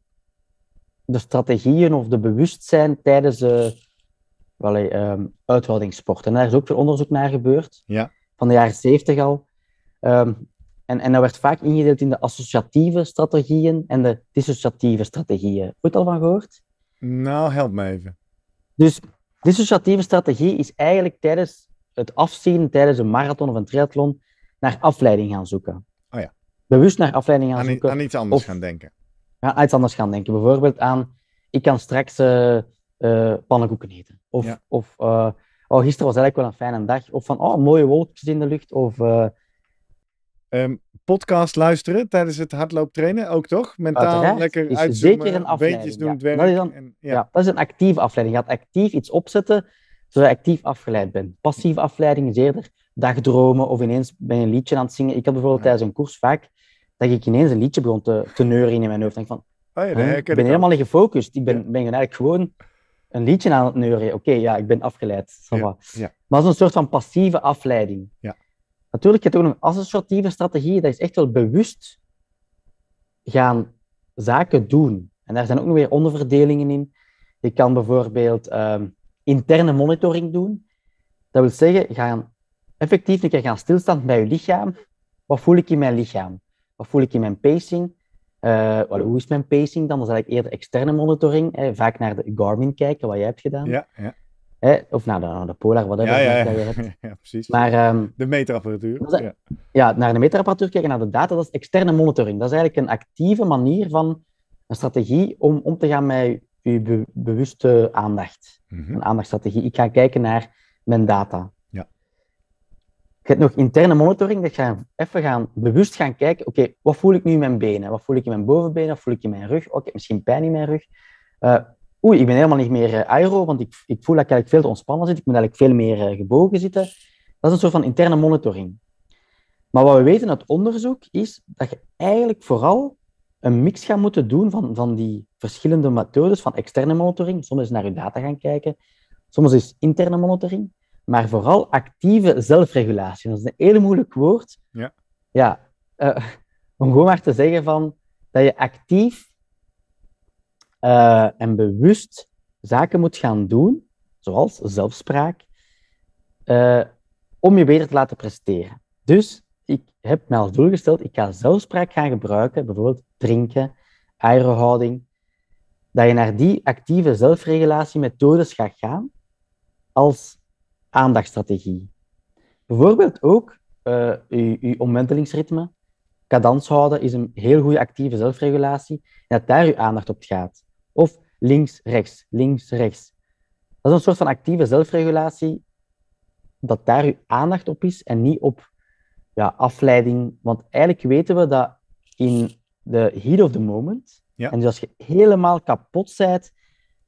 de strategieën of de bewustzijn tijdens uh, welle, eh, ehm, uithoudingssport. En daar is ook veel onderzoek naar gebeurd, ja. van de jaren zeventig al. Um, en, en dat werd vaak ingedeeld in de associatieve strategieën en de dissociatieve strategieën. het al van gehoord? Nou, help me even. Dus dissociatieve strategie is eigenlijk tijdens het afzien, tijdens een marathon of een triathlon, naar afleiding gaan zoeken. Oh ja. Bewust naar afleiding gaan zoeken. zoeken. Aan iets anders gaan denken. Aan iets anders gaan denken. Bijvoorbeeld aan, ik kan straks uh, pannenkoeken eten. Of, of eh, oh, gisteren was eigenlijk wel een fijne dag. Of van, oh, mooie wolkjes in de lucht. Of Ehm, podcast luisteren tijdens het hardlooptrainen ook toch? Mentaal lekker uitzoomen, eh, beetjes doen, ja. werk. Nou, dat is en, ja. dat is een actieve afleiding. Je gaat actief iets opzetten zodat je actief afgeleid bent. Passieve afleiding is eerder dagdromen of ineens ben je een liedje aan het zingen. Ik had bijvoorbeeld tijdens een koers vaak dat ik ineens een liedje begon te, neuren in mijn hoofd. Denk van, oh, ja, ik ben helemaal niet gefocust. Ik ben, ben eigenlijk gewoon een liedje aan het neuren. Oké, ja, ik ben afgeleid. Maar dat is een soort van passieve afleiding. Ja. Natuurlijk, je hebt ook een associatieve strategieën. Dat is echt wel bewust gaan zaken doen. En daar zijn ook nog weer onderverdelingen in. Je kan bijvoorbeeld ehm, interne monitoring doen. Dat wil zeggen, gaan effectief een keer gaan stilstaan bij je lichaam. Wat voel ik in mijn lichaam? Wat voel ik in mijn pacing? Eh, hoe is mijn pacing dan? Dan zal ik eerder externe monitoring, Hè. vaak naar de Garmin kijken, wat jij hebt gedaan. Ja, ja. Of nou, de, Polar, wat Ja, ja, ja. ja precies. Maar, ehm, de meterapparatuur. Ja. ja. naar de meterapparatuur kijken, naar de data, dat is externe monitoring. Dat is eigenlijk een actieve manier van een strategie om om te gaan met je bewuste aandacht. Mhm. Een aandachtstrategie. Ik ga kijken naar mijn data. Ja. Je hebt nog interne monitoring, dat je even gaan, bewust gaan kijken, oké, wat voel ik nu in mijn benen? Wat voel ik in mijn bovenbenen? Wat voel ik in mijn rug? Oké, misschien pijn in mijn rug. Uh, oei, ik ben helemaal niet meer eh, aero, want ik, ik voel dat ik eigenlijk veel te ontspannen zit, ik moet eigenlijk veel meer eh, gebogen zitten. Dat is een soort van interne monitoring. Maar wat we weten uit onderzoek is dat je eigenlijk vooral een mix gaat moeten doen van, van die verschillende methodes van externe monitoring. Soms is naar je data gaan kijken, soms is interne monitoring, maar vooral actieve zelfregulatie. Dat is een heel moeilijk woord. Ja. ja eh, om gewoon maar te zeggen van, dat je actief eh, en bewust zaken moet gaan doen, zoals zelfspraak, eh, om je beter te laten presteren. Dus ik heb mij als doel gesteld, ik ga zelfspraak gaan gebruiken, bijvoorbeeld drinken, aerohouding, dat je naar die actieve zelfregulatiemethodes gaat gaan als aandachtsstrategie. Bijvoorbeeld ook uh, eh, je, omwentelingsritme. Cadans houden is een heel goede actieve zelfregulatie. En dat daar je aandacht op gaat. Of links-rechts, links-rechts. Dat is een soort van actieve zelfregulatie, dat daar uw aandacht op is en niet op ja, afleiding. Want eigenlijk weten we dat in de heat of the moment, en dus als je helemaal kapot bent,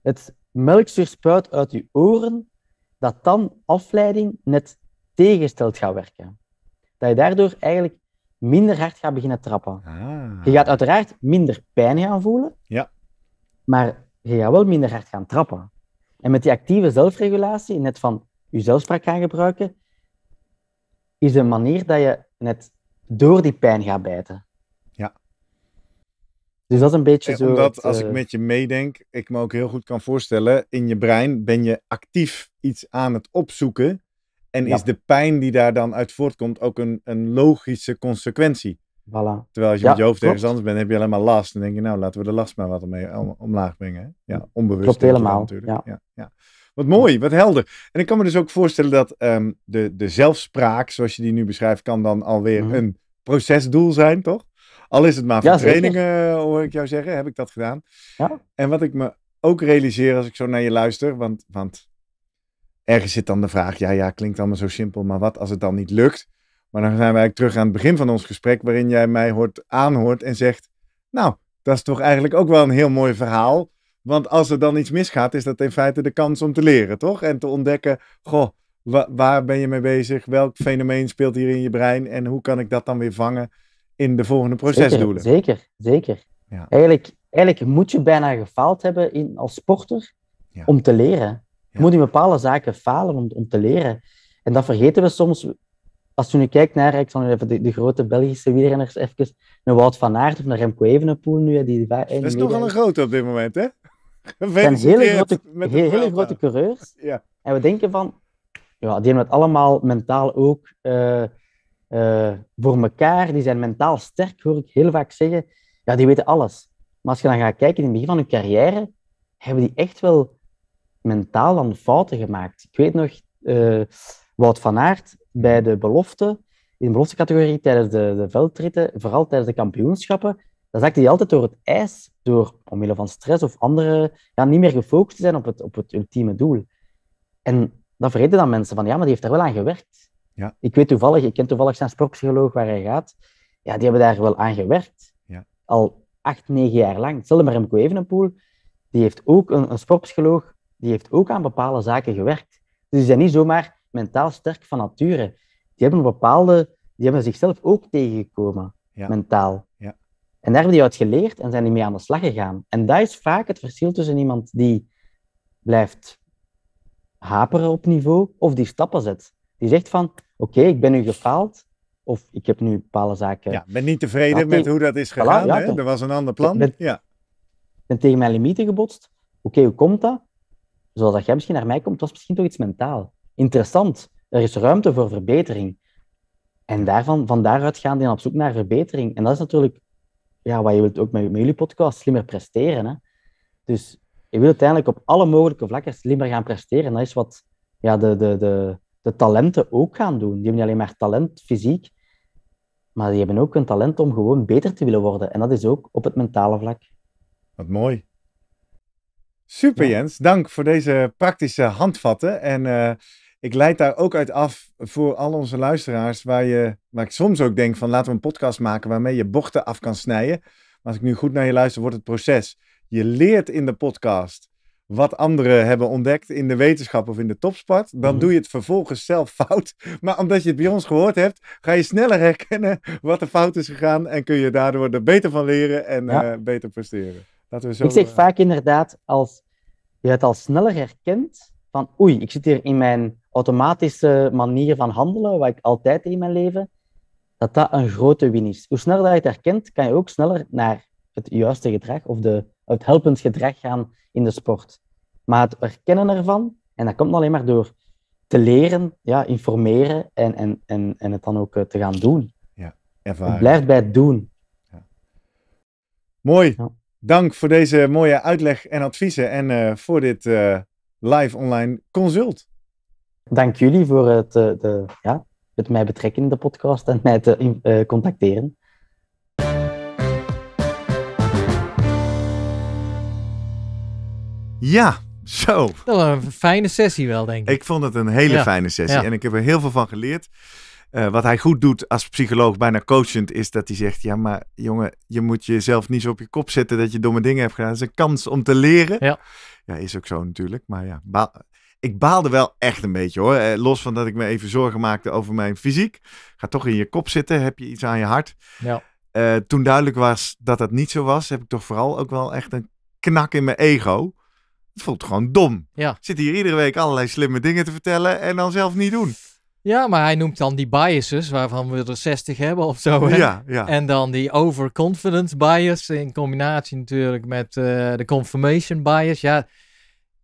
het melkzuur spuit uit je oren, dat dan afleiding net tegensteld gaat werken. Dat je daardoor eigenlijk minder hard gaat beginnen trappen. Ah. Je gaat uiteraard minder pijn gaan voelen, ja maar je gaat wel minder hard gaan trappen. En met die actieve zelfregulatie, net van je zelfspraak gaan gebruiken, is een manier dat je net door die pijn gaat bijten. Ja. Dus dat is een beetje eh, zo. Omdat als ik eh, met je meedenk, ik me ook heel goed kan voorstellen, in je brein ben je actief iets aan het opzoeken. En is de pijn die daar dan uit voortkomt ook een, een logische consequentie? Voilà. Terwijl als je met je hoofd ergens anders bent, heb je alleen maar last. Dan denk je, nou, laten we de last maar wat omlaag brengen. Ja, onbewust. Klopt helemaal. Natuurlijk. Ja. ja. Wat mooi, wat helder. En ik kan me dus ook voorstellen dat ehm, de, de zelfspraak, zoals je die nu beschrijft, kan dan alweer mhm. een procesdoel zijn, toch? Al is het maar voor trainingen, eh, hoor ik jou zeggen, heb ik dat gedaan. Ja. En wat ik me ook realiseer als ik zo naar je luister, want, want ergens zit dan de vraag, ja, ja, klinkt allemaal zo simpel, maar wat als het dan niet lukt? Maar dan zijn we eigenlijk terug aan het begin van ons gesprek, waarin jij mij hoort, aanhoort en zegt: Nou, dat is toch eigenlijk ook wel een heel mooi verhaal. Want als er dan iets misgaat, is dat in feite de kans om te leren, toch? En te ontdekken: Goh, waar ben je mee bezig? Welk fenomeen speelt hier in je brein? En hoe kan ik dat dan weer vangen in de volgende procesdoelen? Zeker, zeker. Ja. Eigenlijk, eigenlijk moet je bijna gefaald hebben in, als sporter om te leren. Je moet je bepaalde zaken falen om, om te leren. En dat vergeten we soms als je nu kijkt naar, ik zal even de, grote Belgische wielrenners even, naar Wout van Aert of naar Remco Evenepoel nu. Die, die, dat is eh, toch wel een grote op dit moment, hè? zijn hele grote, heel, hele grote coureurs. Ja. En we denken van, ja, die hebben het allemaal mentaal ook eh, eh, voor elkaar. Die zijn mentaal sterk, hoor ik heel vaak zeggen. Ja, die weten alles. Maar als je dan gaat kijken in het begin van hun carrière, hebben die echt wel mentaal dan fouten gemaakt. Ik weet nog, Wout van Aert, bij de belofte, in de beloftecategorie tijdens de, de veldritten, vooral tijdens de kampioenschappen, dan zakte hij altijd door het ijs, door omwille van stress of andere, ja, niet meer gefocust te zijn op het, op het ultieme doel. En dan vergeten dan mensen van, ja, maar die heeft daar wel aan gewerkt. Ja. Ik weet toevallig, ik ken toevallig zijn sportpsycholoog waar hij gaat. Ja, die hebben daar wel aan gewerkt. Ja. Al acht, negen jaar lang. Hetzelfde met Remco Evenepoel. Die heeft ook een, een sportpsycholoog, die heeft ook aan bepaalde zaken gewerkt. Dus die zijn niet zomaar mentaal sterk van nature, die hebben bepaalde, die hebben zichzelf ook tegengekomen, mentaal. Ja. En daar hebben die uit geleerd en zijn die mee aan de slag gegaan. En dat is vaak het verschil tussen iemand die blijft haperen op niveau of die stappen zet. Die zegt van, oké, ik ben nu gefaald, of ik heb nu bepaalde zaken... Ja, ben niet tevreden met hoe dat is gegaan, hè? er was een ander plan. Ik ben, ja. ben tegen mijn limieten gebotst. Oké, hoe komt dat? Zoals dat jij misschien naar mij komt, was misschien toch iets mentaal interessant. Er is ruimte voor verbetering. En daarvan, van daaruit gaan die op zoek naar verbetering. En dat is natuurlijk ja, wat je wilt ook met, met jullie podcast, slimmer presteren. Hè? Dus je wilt uiteindelijk op alle mogelijke vlakken slimmer gaan presteren. Dat is wat ja, de, de, de, de talenten ook gaan doen. Die hebben niet alleen maar talent fysiek, maar die hebben ook een talent om gewoon beter te willen worden. En dat is ook op het mentale vlak. Wat mooi. Super Jens, dank voor deze praktische handvatten. En eh, ik leid daar ook uit af voor al onze luisteraars, waar, je, waar ik soms ook denk van laten we een podcast maken waarmee je bochten af kan snijden. Maar als ik nu goed naar je luister, wordt het proces. Je leert in de podcast wat anderen hebben ontdekt in de wetenschap of in de topsport. Dan mhm. doe je het vervolgens zelf fout. Maar omdat je het bij ons gehoord hebt, ga je sneller herkennen wat er fout is gegaan. En kun je daardoor er beter van leren en eh, beter presteren. zo, ik zeg eh, vaak inderdaad, als je het al sneller herkent, van oei, ik zit hier in mijn automatische manier van handelen, wat ik altijd in mijn leven, dat dat een grote win is. Hoe sneller dat je het herkent, kan je ook sneller naar het juiste gedrag of de, het helpend gedrag gaan in de sport. Maar het herkennen ervan, en dat komt alleen maar door te leren, ja, informeren en, en, en, en het dan ook eh, te gaan doen. Ja, ervaren. blijft bij het doen. Ja. Mooi. Dank voor deze mooie uitleg en adviezen en eh, voor dit eh, live online consult. Dank jullie voor het, eh, de, ja, het mij betrekken in de podcast en mij te eh, contacteren. Ja, zo. Dat was een fijne sessie wel, denk ik. Ik vond het een hele fijne sessie en ik heb er heel veel van geleerd. Eh, wat hij goed doet als psycholoog, bijna coachend, is dat hij zegt: Ja, maar jongen, je moet jezelf niet zo op je kop zetten dat je domme dingen hebt gedaan. Het is een kans om te leren. Ja, ja is ook zo natuurlijk. Maar ja, ik baalde wel echt een beetje hoor. Eh, los van dat ik me even zorgen maakte over mijn fysiek. Ga toch in je kop zitten, heb je iets aan je hart. Ja. Eh, toen duidelijk was dat dat niet zo was, heb ik toch vooral ook wel echt een knak in mijn ego. Het voelt gewoon dom. Ja. zit hier iedere week allerlei slimme dingen te vertellen en dan zelf niet doen. Ja, maar hij noemt dan die biases, waarvan we er 60 hebben of zo. Hè? Ja, ja. En dan die overconfidence bias in combinatie natuurlijk met eh, de confirmation bias. Ja,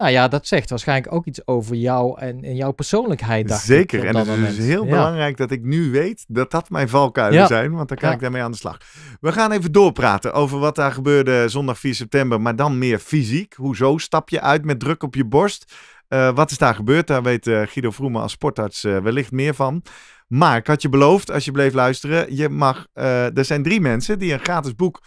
nou ja, dat zegt waarschijnlijk ook iets over jou en, jouw persoonlijkheid. Dacht Zeker, en het is dus heel belangrijk dat ik nu weet dat dat mijn valkuilen zijn, want dan kan ik daarmee aan de slag. We gaan even doorpraten over wat daar gebeurde zondag 4 september, maar dan meer fysiek. Hoezo stap je uit met druk op je borst? Eh, wat is daar gebeurd? Daar weet eh, Guido Vroemen als sportarts eh, wellicht meer van. Maar ik had je beloofd, als je bleef luisteren, je mag, er zijn drie mensen die een gratis boek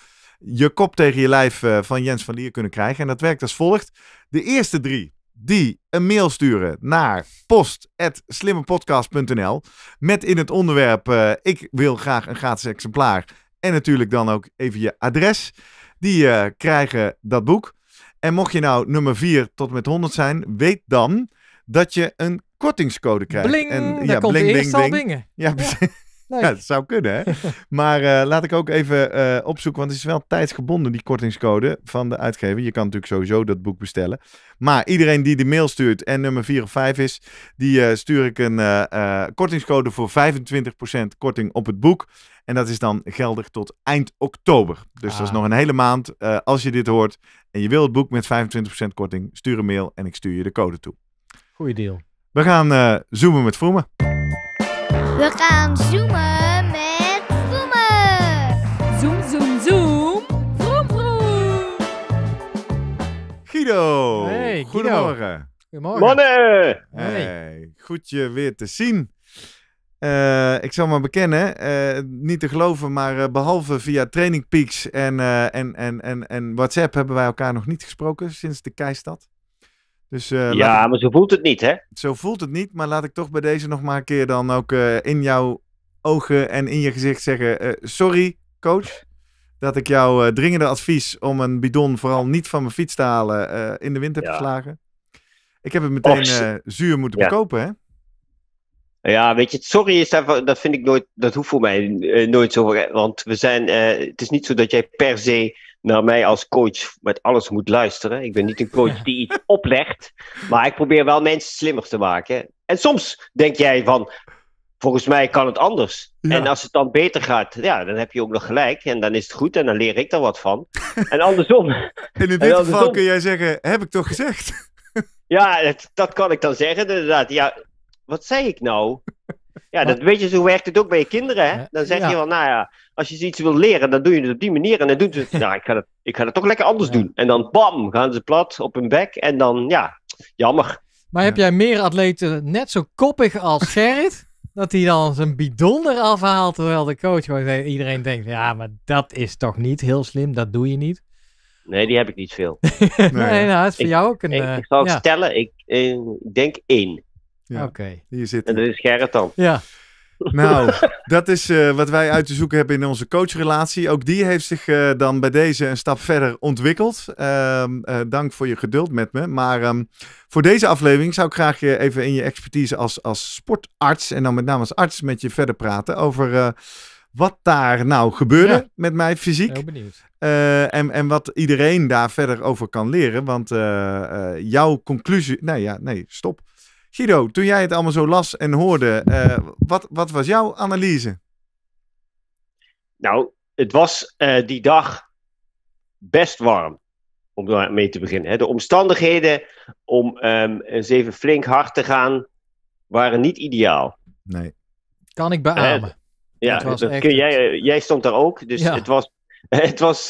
je kop tegen je lijf eh, van Jens van Lier kunnen krijgen. En dat werkt als volgt. De eerste drie die een mail sturen naar post.slimmepodcast.nl met in het onderwerp eh, ik wil graag een gratis exemplaar en natuurlijk dan ook even je adres. Die eh, krijgen dat boek. En mocht je nou nummer 4 tot met 100 zijn, weet dan dat je een kortingscode krijgt. en, ja, daar bling, bling, Ja, ja. Ja, dat zou kunnen, hè? maar eh, laat ik ook even eh, opzoeken, want het is wel tijdsgebonden, die kortingscode van de uitgever. Je kan natuurlijk sowieso dat boek bestellen. Maar iedereen die de mail stuurt en nummer 4 of 5 is, die eh, stuur ik een kortingscode voor 25% korting op het boek. En dat is dan geldig tot eind oktober. Dus dat is ah. nog een hele maand. als je dit hoort en je wil het boek met 25% korting, stuur een mail en ik stuur je de code toe. Goeie deal. We gaan zoomen met Vroemen. We gaan zoomen met Vroemen. Zoom, zoom, zoom. Vroom, vroom. Guido. Hey, Goedemorgen. Goedemorgen. Mannen. Hey, goed je weer te zien. Eh, ik zal maar bekennen, eh, niet te geloven, maar eh, behalve via Training Peaks en, en, en, en, en WhatsApp hebben wij elkaar nog niet gesproken sinds de Keistad. Dus, eh, ja, maar zo voelt het niet, hè? Zo voelt het niet, maar laat ik toch bij deze nog maar een keer dan ook eh, in jouw ogen en in je gezicht zeggen: eh, Sorry, coach, dat ik jouw dringende advies om een bidon vooral niet van mijn fiets te halen in de wind heb geslagen. Ik heb het meteen zuur moeten ja. bekopen, hè? Ja, weet je, sorry is dat vind ik nooit, dat hoeft voor mij eh, nooit zo. Want we zijn, eh, het is niet zo dat jij per se naar mij als coach met alles moet luisteren. Ik ben niet een coach die iets oplegt, maar ik probeer wel mensen slimmer te maken. En soms denk jij van, volgens mij kan het anders. En als het dan beter gaat, ja, dan heb je ook nog gelijk. En dan is het goed en dan leer ik er wat van. En andersom. in dit geval kun jij zeggen, heb ik toch gezegd? ja, dat kan ik dan zeggen inderdaad. Ja, wat zei ik nou? Ja, dat, weet je, zo werkt het ook bij je kinderen. Hè? Dan zeg je wel, nou ja, als je iets wil leren, dan doe je het op die manier. En dan doen ze het, nou, ik ga het, ik ga het toch lekker anders doen. En dan bam, gaan ze plat op hun bek. En dan, ja, jammer. Maar heb jij meer atleten net zo koppig als Gerrit? dat hij dan zijn bidon eraf terwijl de coach gewoon iedereen denkt, ja, maar dat is toch niet heel slim, dat doe je niet. Nee, die heb ik niet veel. nee, nou, dat is voor jou ook een... Ik, eh, ik zal stellen, ik, eh, ik denk één. Ja. Oké. Hier zit en dat is Gerrit dan. Ja. Nou, dat is eh, wat wij uit te zoeken hebben in onze coachrelatie. Ook die heeft zich eh, dan bij deze een stap verder ontwikkeld. Ehm, eh, dank voor je geduld met me. Maar ehm, voor deze aflevering zou ik graag je even in je expertise als, als sportarts en dan met name als arts met je verder praten over wat daar nou gebeurde met mij fysiek. Heel benieuwd. en, en wat iedereen daar verder over kan leren. Want jouw conclusie. Nee ja, nee, stop. Guido, toen jij het allemaal zo las en hoorde, eh, wat, wat was jouw analyse? Nou, het was eh, die dag best warm, om daarmee te beginnen. Hè. De omstandigheden om um, ehm, eens even flink hard te gaan, waren niet ideaal. Nee. Kan ik eh, beamen. ja, dat dat jij, jij stond daar ook, dus het, was, het, was,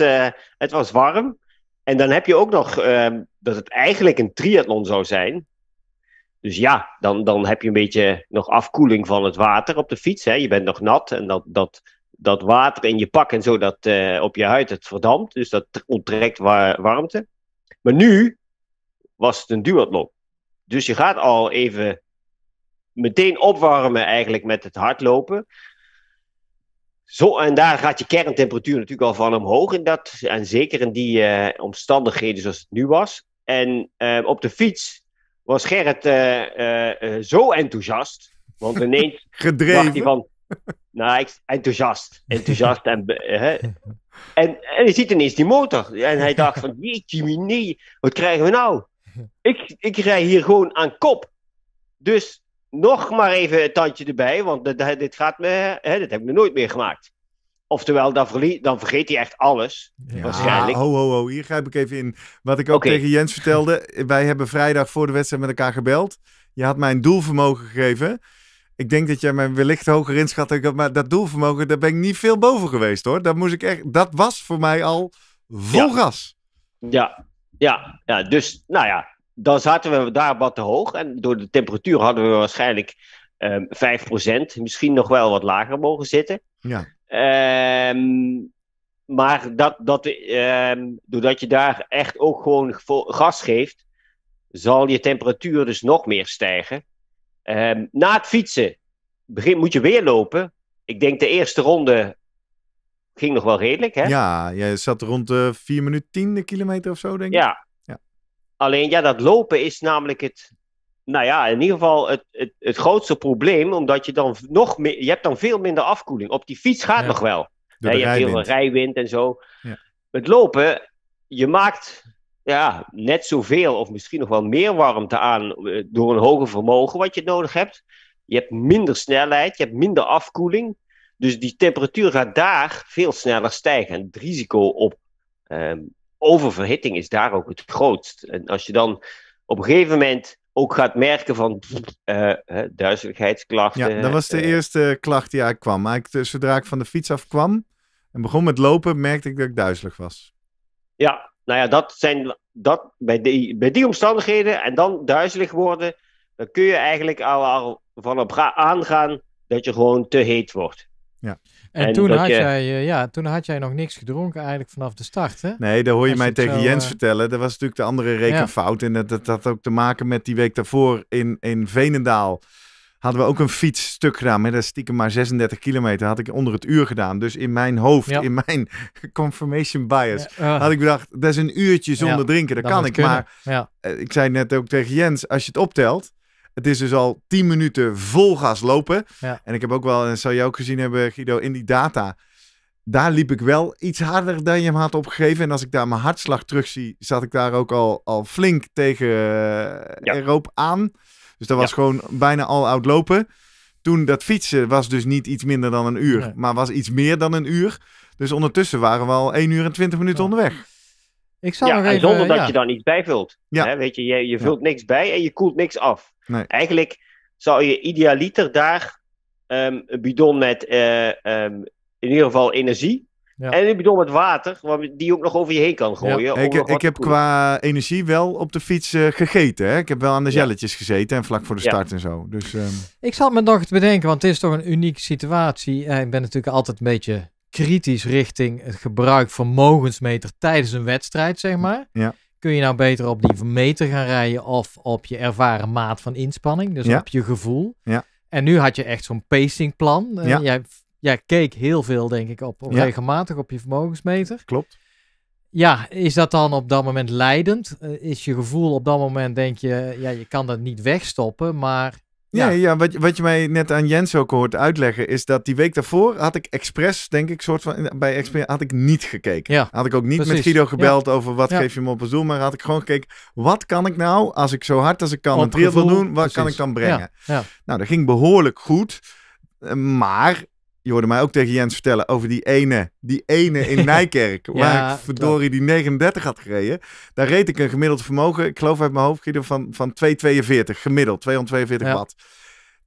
het was warm. En dan heb je ook nog ehm, dat het eigenlijk een triathlon zou zijn. Dus ja, dan, dan heb je een beetje nog afkoeling van het water op de fiets. Hè. Je bent nog nat en dat, dat, dat water in je pak en zo dat, eh, op je huid, het verdampt. Dus dat onttrekt warmte. Maar nu was het een duathlon. Dus je gaat al even meteen opwarmen eigenlijk met het hardlopen. Zo, en daar gaat je kerntemperatuur natuurlijk al van omhoog. In dat, en zeker in die eh, omstandigheden zoals het nu was. En eh, op de fiets was Gerrit eh, eh, eh, zo enthousiast. Want ineens. Gedreven. hij van. Nou, ik, enthousiast. Enthousiast en, hè. en. En je ziet ineens die motor. En hij dacht van, jeetje wat krijgen we nou? Ik, ik rij hier gewoon aan kop. Dus nog maar even het tandje erbij, want dit, dit gaat me, hè, dit heb ik me nooit meer gemaakt. Oftewel, dan, dan, vergeet hij echt alles. Ja, waarschijnlijk. Ho, ho, ho. Hier grijp ik even in. Wat ik ook tegen Jens vertelde. Wij hebben vrijdag voor de wedstrijd met elkaar gebeld. Je had mij een doelvermogen gegeven. Ik denk dat jij mij wellicht hoger inschat. Maar dat doelvermogen, daar ben ik niet veel boven geweest hoor. Dat, moest ik echt, dat was voor mij al vol ja. gas. Ja, ja, Dus, nou ja. Dan zaten we daar wat te hoog. En door de temperatuur hadden we waarschijnlijk um, ehm, 5%, misschien nog wel wat lager mogen zitten. Ja. Ehm, maar dat, dat, ehm, doordat je daar echt ook gewoon gas geeft, zal je temperatuur dus nog meer stijgen. Ehm, na het fietsen moet je weer lopen. Ik denk de eerste ronde ging nog wel redelijk. Hè? Ja, je zat rond de 4 minuten 10 kilometer of zo, denk ik. Ja. ja. Alleen ja, dat lopen is namelijk het nou ja, in ieder geval het, het, het grootste probleem, omdat je dan nog meer, je hebt dan veel minder afkoeling. Op die fiets gaat nog wel. je hebt heel veel rijwind en zo. Ja. Het lopen, je maakt ja, net zoveel of misschien nog wel meer warmte aan eh, door een hoger vermogen wat je nodig hebt. Je hebt minder snelheid, je hebt minder afkoeling. Dus die temperatuur gaat daar veel sneller stijgen. En het risico op ehm, oververhitting is daar ook het grootst. En als je dan op een gegeven moment ook gaat merken van uh, duizeligheidsklachten. Ja, dat was de eh, eerste klacht die eigenlijk kwam. Maar ik, zodra ik van de fiets af kwam en begon met lopen, merkte ik dat ik duizelig was. Ja, nou ja, dat zijn dat, bij, die, bij die omstandigheden en dan duizelig worden, dan kun je eigenlijk al, al van op aangaan dat je gewoon te heet wordt. Ja. En, toen, had jij, eh, ja, toen had jij nog niks gedronken eigenlijk vanaf de start, hè? Nee, dat hoor je mij tegen Jens eh, vertellen. Dat was natuurlijk de andere rekenfout. En dat, dat had ook te maken met die week daarvoor in, in Venendaal hadden we ook een fietsstuk gedaan. Maar dat stiekem maar 36 kilometer. Had ik onder het uur gedaan. Dus in mijn hoofd, in mijn confirmation bias, eh. had ik bedacht, dat is een uurtje zonder drinken. Dat, kan ik. Maar ik zei net ook tegen Jens, als je het optelt, het is dus al 10 minuten vol gas lopen. En ik heb ook wel, en zou je ook gezien hebben, Guido, in die data. Daar liep ik wel iets harder dan je hem had opgegeven. En als ik daar mijn hartslag terug zie, zat ik daar ook al, al flink tegen Europa eh, ja. aan. Dus dat was gewoon bijna al oud lopen. Toen dat fietsen was dus niet iets minder dan een uur, maar was iets meer dan een uur. Dus ondertussen waren we al 1 uur en 20 minuten onderweg. Ik ja, er zonder dat je dan iets bijvult Ja. Hè, weet je, je, je vult niks bij en je koelt niks af. Nee. Eigenlijk zou je idealiter daar ehm, een bidon met eh, ehm, in ieder geval energie. En een bidon met water, die ook nog over je heen kan gooien. Ik, ik heb qua energie wel op de fiets eh, gegeten. Hè? Ik heb wel aan de jelletjes gezeten en vlak voor de start en zo. Dus, um... Ik zat me nog te bedenken, want het is toch een unieke situatie. Ik ben natuurlijk altijd een beetje kritisch richting het gebruik van vermogensmeter tijdens een wedstrijd, zeg maar. Ja. Kun je nou beter op die meter gaan rijden of op je ervaren maat van inspanning, dus op je gevoel. Ja. En nu had je echt zo'n pacingplan. Eh, ja. jij, keek heel veel, denk ik, op, op regelmatig op je vermogensmeter. Klopt. Ja, is dat dan op dat moment leidend? Eh, is je gevoel op dat moment, denk je, ja, je kan dat niet wegstoppen, maar ja, ja wat, wat je mij net aan Jens ook hoort uitleggen, is dat die week daarvoor had ik expres, denk ik, soort van bij express had ik niet gekeken. had ik ook niet met Guido gebeld over wat geef je me op een doel, maar had ik gewoon gekeken, wat kan ik nou, als ik zo hard als ik kan op een triathlon doen, wat kan ik dan brengen? Nou, dat ging behoorlijk goed, eh, maar je hoorde mij ook tegen Jens vertellen over die ene, die ene in Nijkerk, waar ik verdorie die 39 had gereden. Daar reed ik een gemiddeld vermogen, ik geloof uit mijn hoofd, Guido, van, van 242 gemiddeld, 242 watt.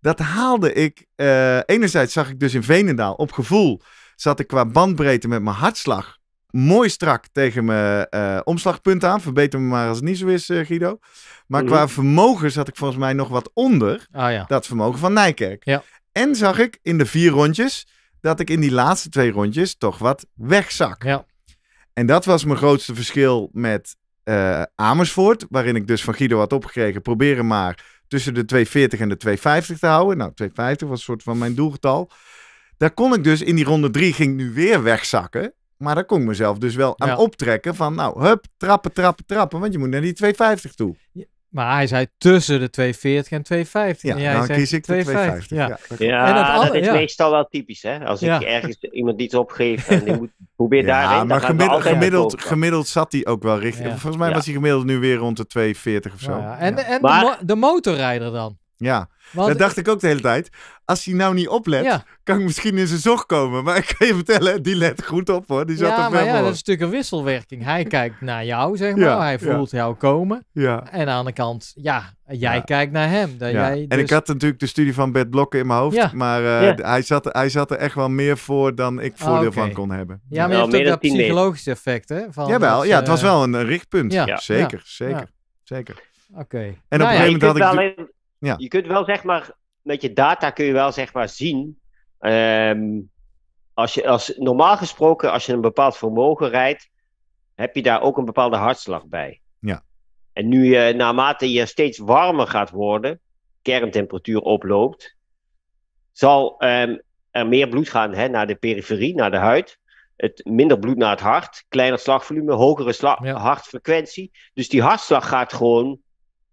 Dat haalde ik, eh, enerzijds zag ik dus in Venendaal op gevoel, zat ik qua bandbreedte met mijn hartslag mooi strak tegen mijn uh, omslagpunt aan. Verbeter me maar als het niet zo is, eh, Guido. Maar mhm. qua vermogen zat ik volgens mij nog wat onder ah, dat vermogen van Nijkerk. Ja. En zag ik in de vier rondjes dat ik in die laatste twee rondjes toch wat wegzak. Ja. En dat was mijn grootste verschil met eh, Amersfoort, waarin ik dus van Guido had opgekregen, proberen maar tussen de 2,40 en de 2,50 te houden. Nou, 2,50 was een soort van mijn doelgetal. Daar kon ik dus in die ronde 3 ging nu weer wegzakken. Maar daar kon ik mezelf dus wel aan optrekken van, nou, hup, trappen, trappen, trappen, want je moet naar die 2,50 toe. Maar hij zei tussen de 240 en 250. Ja, jij dan kies ik 250. de 250. Ja, ja. en dat, is meestal wel typisch. Hè? Als ik ergens iemand iets opgeef en die moet, probeer daarin. Maar gemiddeld, gemiddeld, gemiddeld, zat hij ook wel richting. Volgens mij was hij gemiddeld nu weer rond de 240 of zo. En, en de, mo de motorrijder dan? Ja, dat dacht ik ook de hele tijd. Als hij nou niet oplet, kan ik misschien in zijn zorg komen. Maar ik kan je vertellen, die let goed op hoor. Die zat ja, ja, dat is een stuk een wisselwerking. Hij kijkt naar jou, zeg maar. hij voelt jou komen. Ja. En aan de kant, ja, jij kijkt naar hem. Dat jij dus... En ik dus- had natuurlijk de studie van Bert Blokken in mijn hoofd. Maar eh, hij, zat, hij zat er echt wel meer voor dan ik ah, voordeel van kon hebben. Ja, maar je hebt ook dat psychologische effect, hè? Van Jawel, ja, het was eh, wel een richtpunt. Zeker, zeker, zeker. Oké. En op nou een gegeven moment had ik... Ja. Je kunt wel zeg maar, met je data kun je wel zeg maar zien. Ehm, als je, als, normaal gesproken, als je een bepaald vermogen rijdt, heb je daar ook een bepaalde hartslag bij. Ja. En nu je naarmate je steeds warmer gaat worden, kerntemperatuur oploopt, zal ehm, er meer bloed gaan hè, naar de periferie, naar de huid. Het, minder bloed naar het hart, kleiner slagvolume, hogere hartfrequentie. Dus die hartslag gaat gewoon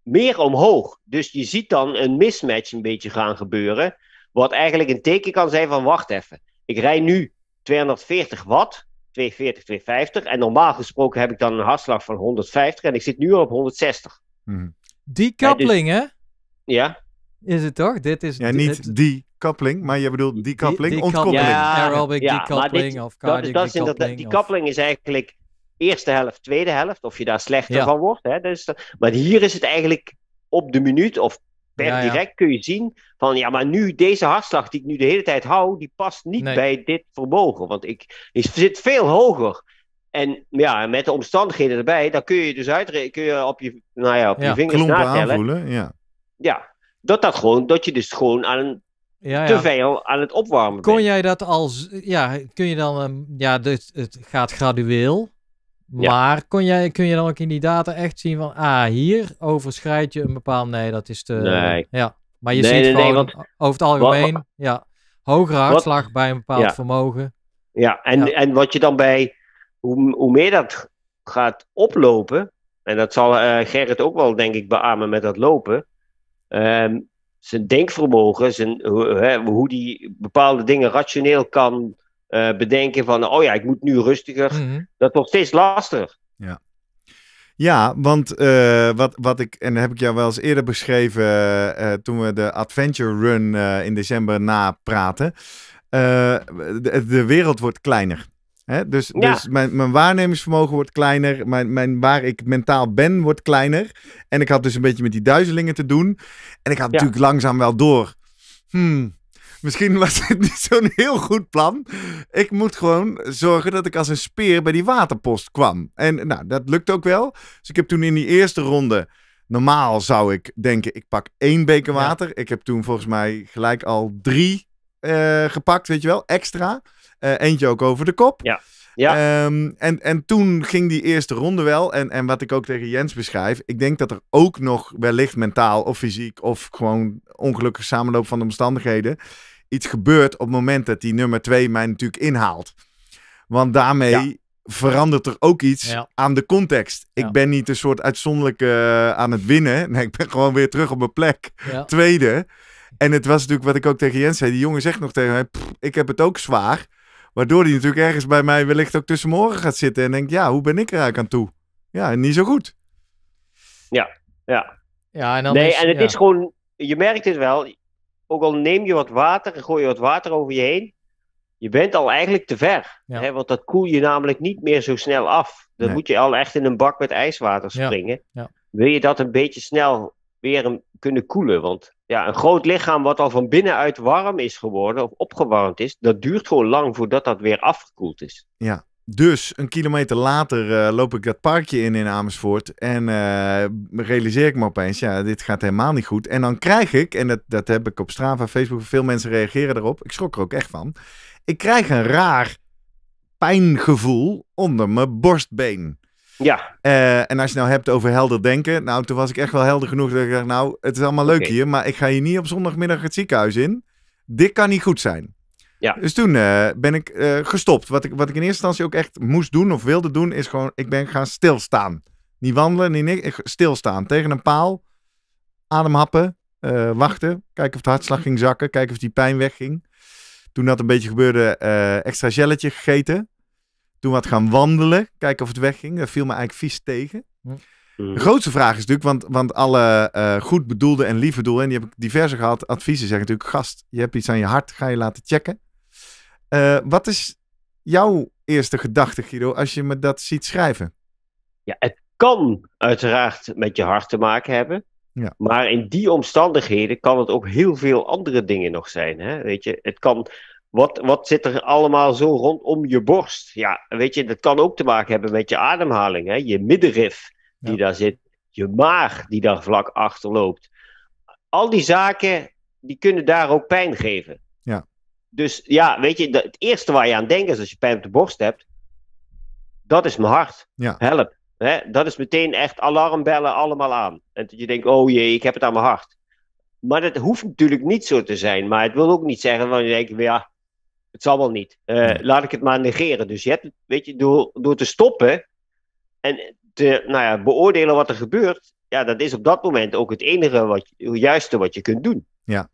meer omhoog. Dus je ziet dan een mismatch een beetje gaan gebeuren. Wat eigenlijk een teken kan zijn van wacht even. Ik rij nu 240 watt, 240, 250. En normaal gesproken heb ik dan een hartslag van 150 en ik zit nu al op 160. Mhm. Die dus- koppeling, hè? Ja. Is het toch? Dit is ja, niet die koppeling, maar je bedoelt die koppeling, ontkoppeling. Ja, aerobic ja, decoupling dit, of cardiac dat die koppeling is eigenlijk eerste helft, tweede helft. Of je daar slechter van wordt. Hè? Dus, maar hier is het eigenlijk op de minuut of per direct kun je zien van ja, maar nu deze hartslag die ik nu de hele tijd hou, die past niet bij dit vermogen. Want ik, ik zit veel hoger. En ja, met de omstandigheden erbij, dan kun je dus uitrekenen, kun je op je, nou ja, op je vingers natellen. Ja. ja, dat dat gewoon, dat je dus gewoon aan te veel aan het opwarmen Kon jij dat als, ja, kun je dan, ehm, ja, dus het gaat gradueel. Maar jij, kun je dan ook in die data echt zien van, ah, hier overschrijd je een bepaald, nee, dat is de... Ja, maar je ziet nee, gewoon over het algemeen, ja, hogere hartslag bij een bepaald vermogen. Ja en, en wat je dan bij, hoe, hoe meer dat gaat oplopen, en dat zal eh, Gerrit ook wel, denk ik, beamen met dat lopen. Ehm, zijn denkvermogen, zijn, hoe, hè, hoe die bepaalde dingen rationeel kan eh, bedenken van, oh ja, ik moet nu rustiger. Mm -hmm. Dat wordt steeds lastig Ja. Ja, want eh, wat, wat ik, en dat heb ik jou wel eens eerder beschreven eh, toen we de Adventure Run in december napraten. De, de, wereld wordt kleiner. Hè? Dus, dus mijn, mijn waarnemingsvermogen wordt kleiner, mijn, mijn, waar ik mentaal ben wordt kleiner. En ik had dus een beetje met die duizelingen te doen. En ik had natuurlijk langzaam wel door. Hmm, Misschien was het niet zo'n heel goed plan. Ik moet gewoon zorgen dat ik als een speer bij die waterpost kwam. En nou, dat lukt ook wel. Dus ik heb toen in die eerste ronde. Normaal zou ik denken, ik pak één beker water. Ik heb toen volgens mij gelijk al drie eh, gepakt, weet je wel, extra. Eh, eentje ook over de kop. Ja. Ja. Ehm, en, en toen ging die eerste ronde wel. En, en wat ik ook tegen Jens beschrijf, ik denk dat er ook nog wellicht mentaal of fysiek of gewoon ongelukkig samenloop van de omstandigheden iets gebeurt op het moment dat die nummer 2 mij natuurlijk inhaalt. Want daarmee verandert er ook iets aan de context. Ik ben niet een soort uitzonderlijke eh, aan het winnen. Nee, ik ben gewoon weer terug op mijn plek. Tweede. En het was natuurlijk wat ik ook tegen Jens zei. Die jongen zegt nog tegen mij, ik heb het ook zwaar. Waardoor hij natuurlijk ergens bij mij wellicht ook tussen morgen gaat zitten. En denkt, ja, hoe ben ik er eigenlijk aan toe? Ja, niet zo goed. Ja, ja. ja en dan nee, en het is gewoon... Je merkt het wel ook al neem je wat water en gooi je wat water over je heen, je bent al eigenlijk te ver. Ja. Hè, want dat koel je namelijk niet meer zo snel af. Dan moet je al echt in een bak met ijswater springen. Ja. Wil je dat een beetje snel weer kunnen koelen? Want ja, een groot lichaam wat al van binnenuit warm is geworden of opgewarmd is, dat duurt gewoon lang voordat dat weer afgekoeld is. Ja. Dus een kilometer later eh, loop ik dat parkje in in Amersfoort. En eh, realiseer ik me opeens, ja, dit gaat helemaal niet goed. En dan krijg ik, en dat, dat heb ik op Strava, Facebook, veel mensen reageren erop. Ik schrok er ook echt van. Ik krijg een raar pijngevoel onder mijn borstbeen. Ja. Eh, en als je nou hebt over helder denken. Nou, toen was ik echt wel helder genoeg dat ik dacht, nou, het is allemaal leuk hier. Maar ik ga hier niet op zondagmiddag het ziekenhuis in. Dit kan niet goed zijn. Ja. Dus toen eh, ben ik eh, gestopt. Wat ik, wat ik in eerste instantie ook echt moest doen of wilde doen, is gewoon, ik ben gaan stilstaan. Niet wandelen, niet niks. Stilstaan. Tegen een paal, ademhappen, eh, wachten. Kijken of de hartslag ging zakken, kijken of die pijn wegging. Toen dat een beetje gebeurde, extra gelletje gegeten. Toen wat gaan wandelen, kijken of het wegging. Dat viel me eigenlijk vies tegen. Mhm. De grootste vraag is natuurlijk, want, want alle goed bedoelde en lieve doelen, en die heb ik diverse gehad, adviezen zeggen natuurlijk, gast, je hebt iets aan je hart, ga je laten checken. Eh, wat is jouw eerste gedachte, Guido, als je me dat ziet schrijven? Ja, het kan uiteraard met je hart te maken hebben. Ja. Maar in die omstandigheden kan het ook heel veel andere dingen nog zijn. Hè? Weet je, het kan. Wat, wat zit er allemaal zo rondom je borst? Ja, weet je, dat kan ook te maken hebben met je ademhaling, hè? je middenrif die daar zit, je maag die daar vlak achter loopt. Al die zaken, die kunnen daar ook pijn geven. Ja. Dus ja, weet je, het eerste waar je aan denkt is als je pijn op de borst hebt, dat is mijn hart. Help. Hè? Dat is meteen echt alarmbellen allemaal aan. En dat je denkt, oh jee, ik heb het aan mijn hart. Maar dat hoeft natuurlijk niet zo te zijn. Maar het wil ook niet zeggen van je denkt, ja, het zal wel niet. Eh, laat ik het maar negeren. Dus je hebt, weet je, door, door te stoppen en te nou ja, beoordelen wat er gebeurt, ja, dat is op dat moment ook het enige wat, juiste wat je kunt doen. Ja,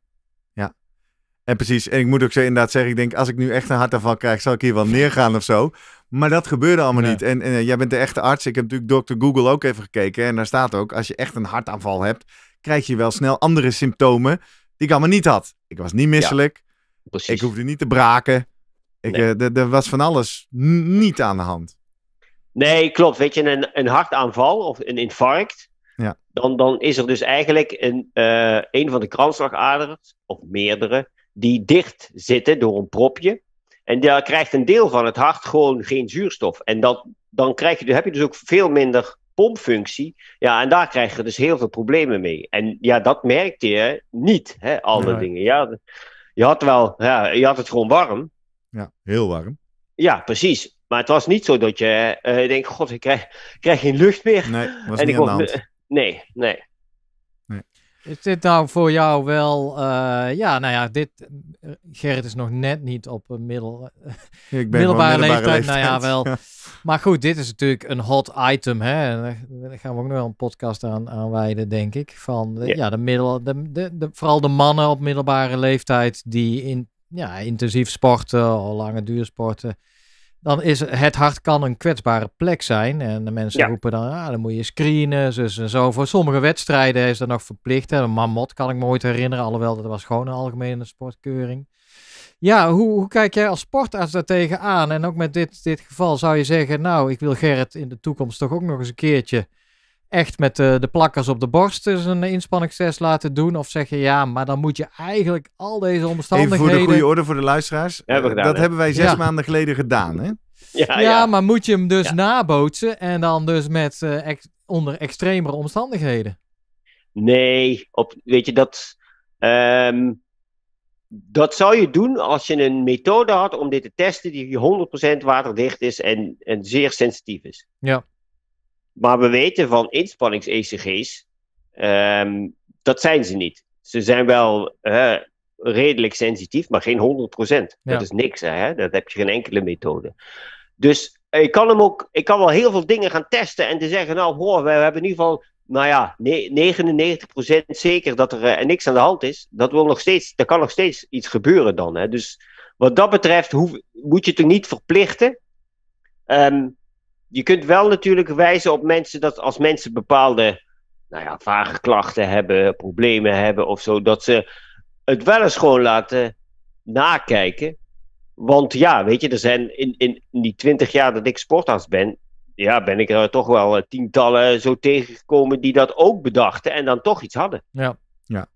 en precies, en ik moet ook inderdaad zeggen, ik denk, als ik nu echt een hartaanval krijg, zal ik hier wel neergaan of zo. Maar dat gebeurde allemaal niet. En, en, eh, jij bent de echte arts. Ik heb natuurlijk dokter Google ook even gekeken. En daar staat ook, als je echt een hartaanval hebt, krijg je wel snel andere symptomen die ik allemaal niet had. Ik was niet misselijk. Ja, ik hoefde niet te braken. Ik, nee. Eh, er was van alles niet aan de hand. Nee, klopt. Weet je, een, een hartaanval of een infarct, ja. dan, dan is er dus eigenlijk een, eh, een van de kransslagaders, of meerdere, die dicht zitten door een propje. En daar krijgt een deel van het hart gewoon geen zuurstof. En dat, dan krijg je, dan heb je dus ook veel minder pompfunctie. Ja, en daar krijg je dus heel veel problemen mee. En ja, dat merkte je niet, hè, alle dingen. Ja, je had wel, ja, je had het gewoon warm. Ja, heel warm. Ja, precies. Maar het was niet zo dat je eh, denkt, god, ik krijg, geen lucht meer. Nee, was en niet ik aan Nee, nee. Is dit nou voor jou wel, eh, ja, nou ja, dit, eh, Gerrit is nog net niet op een middel, eh, ik ben middelbare, leeftijd, leeftijd, nou ja, wel. Maar goed, dit is natuurlijk een hot item, hè. Daar gaan we ook nog wel een podcast aan, aan wijden, denk ik. Van, ja. de middel, de, de, de, vooral de mannen op middelbare leeftijd die in, ja, intensief sporten, al lange duursporten dan is het hart kan een kwetsbare plek zijn. En de mensen roepen dan, ah, dan moet je screenen, dus en zo. Voor sommige wedstrijden is dat nog verplicht. Hè. Een mamot kan ik me ooit herinneren, alhoewel dat was gewoon een algemene sportkeuring. Ja, hoe, hoe kijk jij als sportarts daartegen aan? En ook met dit, dit geval zou je zeggen, nou, ik wil Gerrit in de toekomst toch ook nog eens een keertje echt met de, de plakkers op de borst dus een inspanningstest laten doen? Of zeg je ja, maar dan moet je eigenlijk al deze omstandigheden... Even voor de goede orde voor de luisteraars. hebben eh, gedaan, dat hebben wij zes maanden geleden gedaan, hè? Ja, ja, maar moet je hem dus nabootsen en dan dus met, eh, onder extremere omstandigheden? Nee, op, weet je, dat, ehm, dat zou je doen als je een methode had om dit te testen die 100% waterdicht is en, en zeer sensitief is. Ja. Maar we weten van inspannings-ECG's, ehm, dat zijn ze niet. Ze zijn wel redelijk sensitief, maar geen 100%. Dat is niks, hè? dat heb je geen enkele methode. Dus eh, ik kan hem ook, ik kan wel heel veel dingen gaan testen en te zeggen, nou hoor, we hebben in ieder geval, nou ja, 99% zeker dat er uh, niks aan de hand is. Dat wil nog steeds, er kan nog steeds iets gebeuren dan. Hè? Dus wat dat betreft moet je het er niet verplichten. Ehm, je kunt wel natuurlijk wijzen op mensen dat als mensen bepaalde nou ja, vage klachten hebben, problemen hebben of zo, dat ze het wel eens gewoon laten nakijken. Want ja, weet je, er zijn in, in, die twintig jaar dat ik sportarts ben, ja, ben ik er toch wel eh, tientallen zo tegengekomen die dat ook bedachten en dan toch iets hadden. Ja. ja.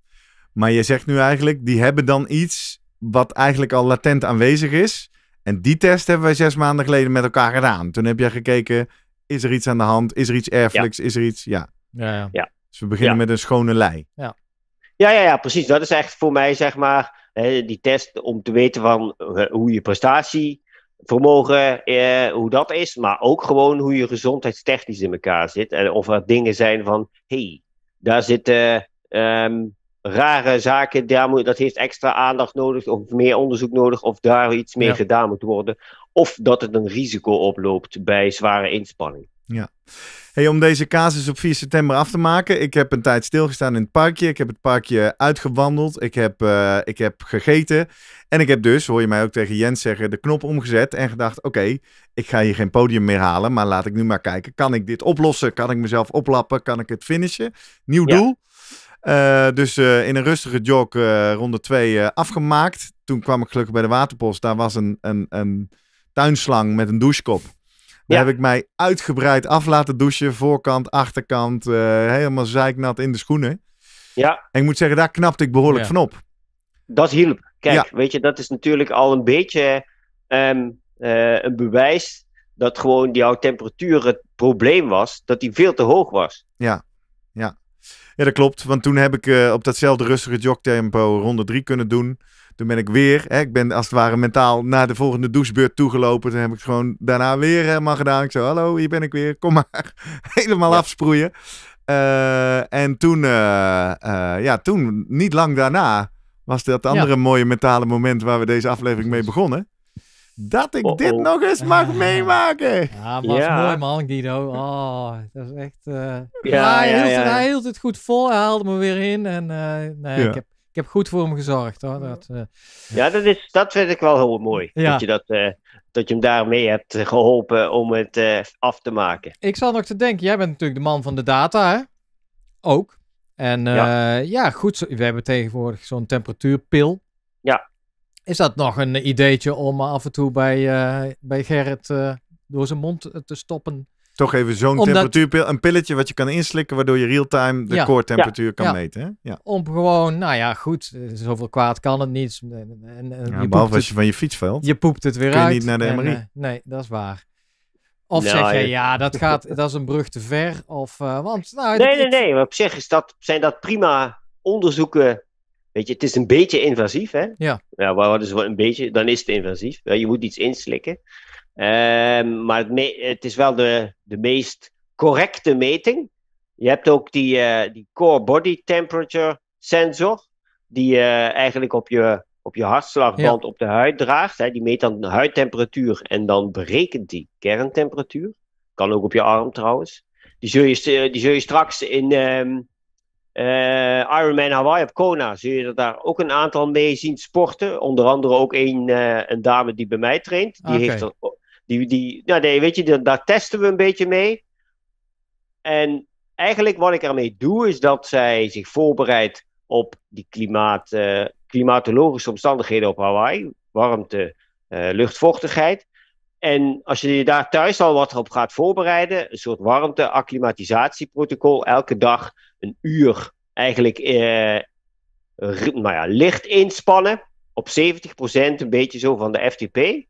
Maar je zegt nu eigenlijk, die hebben dan iets wat eigenlijk al latent aanwezig is. En die test hebben wij zes maanden geleden met elkaar gedaan. Toen heb jij gekeken, is er iets aan de hand? Is er iets erfelijks? Is er iets... Ja. Ja, ja. Dus we beginnen met een schone lei. Ja. Ja, ja, ja, precies. Dat is echt voor mij, zeg maar, die test om te weten van eh, hoe je prestatievermogen, eh, hoe dat is. Maar ook gewoon hoe je gezondheidstechnisch in elkaar zit. En of er dingen zijn van, hé, hey, daar zitten ehm, rare zaken, daar moet, dat heeft extra aandacht nodig, of meer onderzoek nodig, of daar iets mee gedaan moet worden. Of dat het een risico oploopt bij zware inspanning. Ja. Hey, om deze casus op 4 september af te maken. Ik heb een tijd stilgestaan in het parkje. Ik heb het parkje uitgewandeld. Ik heb, eh, ik heb gegeten. En ik heb dus, hoor je mij ook tegen Jens zeggen, de knop omgezet en gedacht: oké, ik ga hier geen podium meer halen. Maar laat ik nu maar kijken: kan ik dit oplossen? Kan ik mezelf oplappen? Kan ik het finishen? Nieuw doel. Eh, dus eh, in een rustige jog rond eh, ronde 2 afgemaakt. Toen kwam ik gelukkig bij de waterpost. Daar was een, een, een tuinslang met een douchekop. Daar heb ik mij uitgebreid af laten douchen. Voorkant, achterkant. helemaal zeiknat in de schoenen. Ja. En ik moet zeggen, daar knapte ik behoorlijk van op. Dat hielp. Kijk, weet je, dat is natuurlijk al een beetje ehm, een bewijs dat gewoon jouw temperatuur het probleem was. Dat die veel te hoog was. Ja, ja. Ja, dat klopt. Want toen heb ik eh, op datzelfde rustige jogtempo ronde drie kunnen doen. Toen ben ik weer, hè, ik ben als het ware mentaal naar de volgende douchebeurt toegelopen. Toen heb ik het gewoon daarna weer helemaal gedaan. Ik zei, hallo, hier ben ik weer, kom maar. helemaal ja. afsproeien. Eh, en toen, eh, ja, toen, niet lang daarna, was dat andere mooie mentale moment waar we deze aflevering mee begonnen dat ik oh, dit oh. nog eens mag meemaken. Ja, maar ja. mooi man, Guido. Oh, dat is echt... Eh, ja, hij, hield, het goed vol. Hij haalde me weer in. En uh, ik, heb, ik heb goed voor hem gezorgd. Hoor. Dat, eh, Ja, dat, is, dat vind ik wel heel mooi. Dat, je dat, dat je hem daarmee hebt geholpen om het af te maken. Ik zal nog te denken, jij bent natuurlijk de man van de data, hè? Ook. En ja. goed, we hebben tegenwoordig zo'n temperatuurpil. Ja. Is dat nog een ideetje om af en toe bij, eh, bij Gerrit eh, door zijn mond eh, te stoppen? Toch even zo'n temperatuurpil, een pilletje wat je kan inslikken, waardoor je real-time de ja, core temperatuur kan meten. Hè? Ja. Om gewoon, nou ja, goed, zoveel kwaad kan het niet. En, en, behalve als je van je fiets valt. Je poept het weer kun je niet naar de en, nee, dat is waar. Of nou, zeg je, ja, dat, gaat, dat is een brug te ver. Of, want, nou, nee, nee, nee. op zich is dat, zijn dat prima onderzoeken Weet je, het is een beetje invasief, hè? Ja. Ja, wat is een beetje? Dan is het invasief. Je moet iets inslikken. Ehm, maar het, het, is wel de, de meest correcte meting. Je hebt ook die, eh, die core body temperature sensor, die uh, eigenlijk op je, op je hartslagband op de huid draagt. Hè? Die meet dan de huidtemperatuur en dan berekent die kerntemperatuur. Kan ook op je arm trouwens. Die zul je, eh, die zul je straks in, ehm, uh, eh, Ironman Hawaii op Kona zul je er daar ook een aantal mee zien sporten. Onder andere ook een, eh, een dame die bij mij traint. Die ah, heeft die, die, nou, nee, weet je, daar testen we een beetje mee. En eigenlijk wat ik ermee doe, is dat zij zich voorbereidt op die klimaat, eh, klimatologische omstandigheden op Hawaii. Warmte, luchtvochtigheid. En als je je daar thuis al wat op gaat voorbereiden, een soort warmte elke dag een uur eigenlijk eh, nou ja, licht inspannen. Op 70% een beetje zo van de FTP.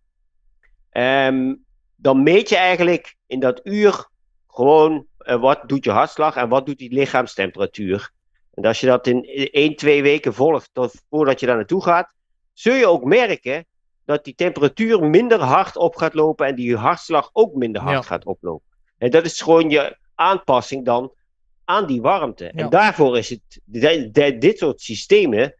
Ehm, dan meet je eigenlijk in dat uur gewoon eh, wat doet je hartslag en wat doet die lichaamstemperatuur. En als je dat in 1, 2 weken volgt tot voordat je daar naartoe gaat, zul je ook merken dat die temperatuur minder hard op gaat lopen en die hartslag ook minder hard gaat oplopen. En dat is gewoon je aanpassing dan aan die warmte. En daarvoor is het, dit, dit soort systemen,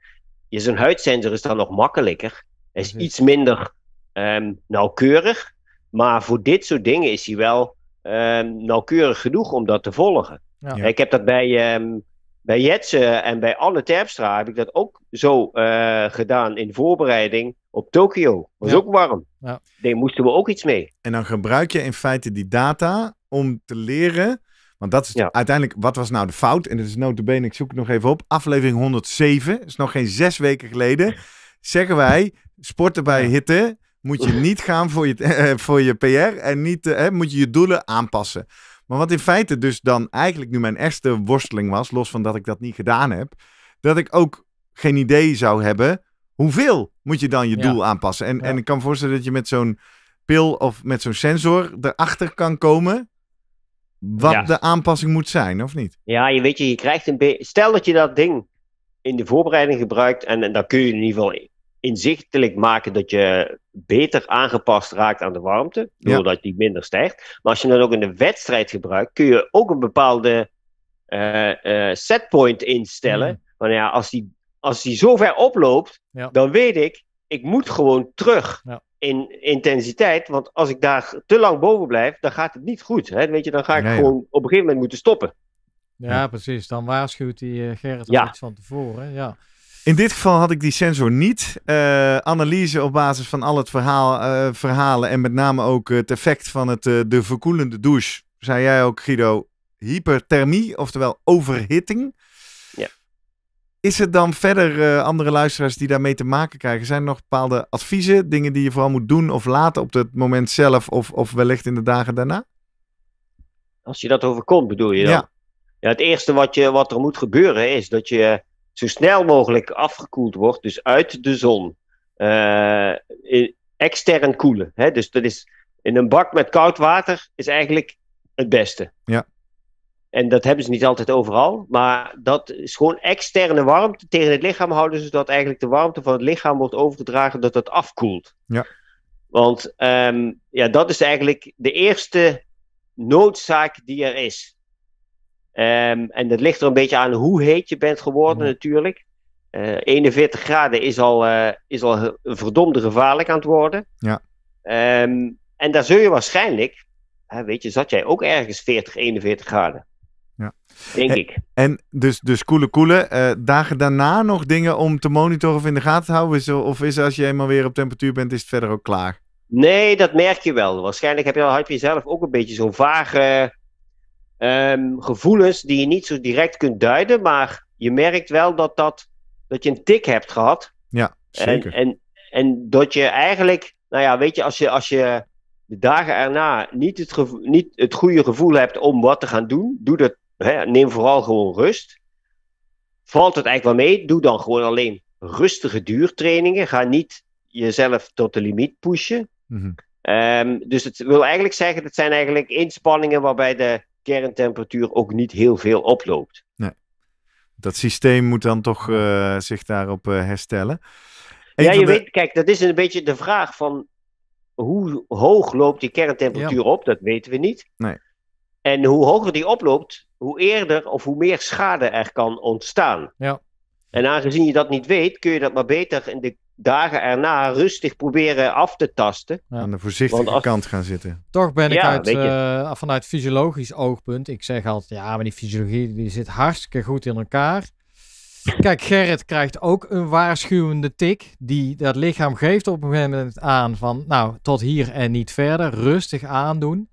je zo'n huidsensor is dan nog makkelijker. Is iets minder ehm, nauwkeurig, maar voor dit soort dingen is hij wel ehm, nauwkeurig genoeg om dat te volgen. Ja. Ik heb dat bij, um, bij Jetsen en bij Anne Terpstra heb ik dat ook zo eh, gedaan in voorbereiding op Tokio. Was ook warm. Ja. Daar moesten we ook iets mee. En dan gebruik je in feite die data om te leren want dat is uiteindelijk, wat was nou de fout? En dat is notabene, ik zoek het nog even op, aflevering 107, is nog geen zes weken geleden, zeggen wij, sporten bij hitte moet je niet gaan voor je, eh, eh, voor je PR en niet, eh, moet je je doelen aanpassen. Maar wat in feite dus dan eigenlijk nu mijn echte worsteling was, los van dat ik dat niet gedaan heb, dat ik ook geen idee zou hebben hoeveel moet je dan je doel aanpassen. En, en ik kan me voorstellen dat je met zo'n pil of met zo'n sensor erachter kan komen wat de aanpassing moet zijn, of niet? Ja, je weet je, je krijgt een beetje. Stel dat je dat ding in de voorbereiding gebruikt en, dan kun je in ieder geval inzichtelijk maken dat je beter aangepast raakt aan de warmte, doordat die minder stijgt. Maar als je dat ook in de wedstrijd gebruikt, kun je ook een bepaalde eh, eh, setpoint instellen. Mm. Van ja, als die, als die zo ver oploopt, dan weet ik, ik moet gewoon terug. Ja in intensiteit. Want als ik daar te lang boven blijf, dan gaat het niet goed. Hè? Weet je, dan ga ik gewoon op een gegeven moment moeten stoppen. Ja, precies. Dan waarschuwt die eh, Gerrit ja. van tevoren. Ja. In dit geval had ik die sensor niet. Uh, analyse op basis van al het verhaal, eh, verhalen en met name ook het effect van het, de verkoelende douche. Zei jij ook, Guido, hyperthermie, oftewel overhitting. Is het dan verder, eh, andere luisteraars die daarmee te maken krijgen, zijn er nog bepaalde adviezen, dingen die je vooral moet doen of laten op het moment zelf of, of wellicht in de dagen daarna? Als je dat overkomt, bedoel je dan? Ja. ja het eerste wat, je, wat er moet gebeuren is dat je zo snel mogelijk afgekoeld wordt, dus uit de zon. Eh, extern koelen. Hè? Dus dat is in een bak met koud water is eigenlijk het beste. Ja. En dat hebben ze niet altijd overal. Maar dat is gewoon externe warmte tegen het lichaam houden. Zodat eigenlijk de warmte van het lichaam wordt overgedragen. Dat het afkoelt. Ja. Want ehm, ja, dat is eigenlijk de eerste noodzaak die er is. Ehm, en dat ligt er een beetje aan hoe heet je bent geworden, mhm. natuurlijk. 41 eh, graden is al, uh, is al verdomde gevaarlijk aan het worden. Ja. Ehm, en daar zul je waarschijnlijk, weet je, zat jij ook ergens 40, 41 graden. Ja. Denk en, ik. En dus, dus koele koele. Eh, dagen daarna nog dingen om te monitoren of in de gaten te houden? Is, of is als je eenmaal weer op temperatuur bent, is het verder ook klaar? Nee, dat merk je wel. Waarschijnlijk heb je, had je zelf ook een beetje zo'n vage ehm, gevoelens die je niet zo direct kunt duiden. Maar je merkt wel dat, dat, dat je een tik hebt gehad. Ja, zeker. En, en, en dat je eigenlijk, nou ja, weet je, als je, als je de dagen erna niet het, niet het goede gevoel hebt om wat te gaan doen, doe dat neem vooral gewoon rust. Valt het eigenlijk wel mee, doe dan gewoon alleen rustige duurtrainingen. Ga niet jezelf tot de limiet pushen. Mhm. Ehm, dus het wil eigenlijk zeggen, het zijn eigenlijk inspanningen waarbij de kerntemperatuur ook niet heel veel oploopt. Nee. Dat systeem moet dan toch eh, zich daarop eh, herstellen. ja, je weet, kijk, dat is een beetje de vraag van hoe hoog loopt die kerntemperatuur op? Dat weten we niet. Nee. En hoe hoger die oploopt, hoe eerder of hoe meer schade er kan ontstaan. Ja. En aangezien je dat niet weet, kun je dat maar beter in de dagen erna rustig proberen af te tasten. Ja. Aan de voorzichtige kant gaan zitten. Toch ben ik uit, eh, vanuit fysiologisch oogpunt. Ik zeg altijd, ja, maar die fysiologie die zit hartstikke goed in elkaar. Kijk, Gerrit krijgt ook een waarschuwende tik. Die dat lichaam geeft op een moment aan van, nou, tot hier en niet verder. Rustig aandoen.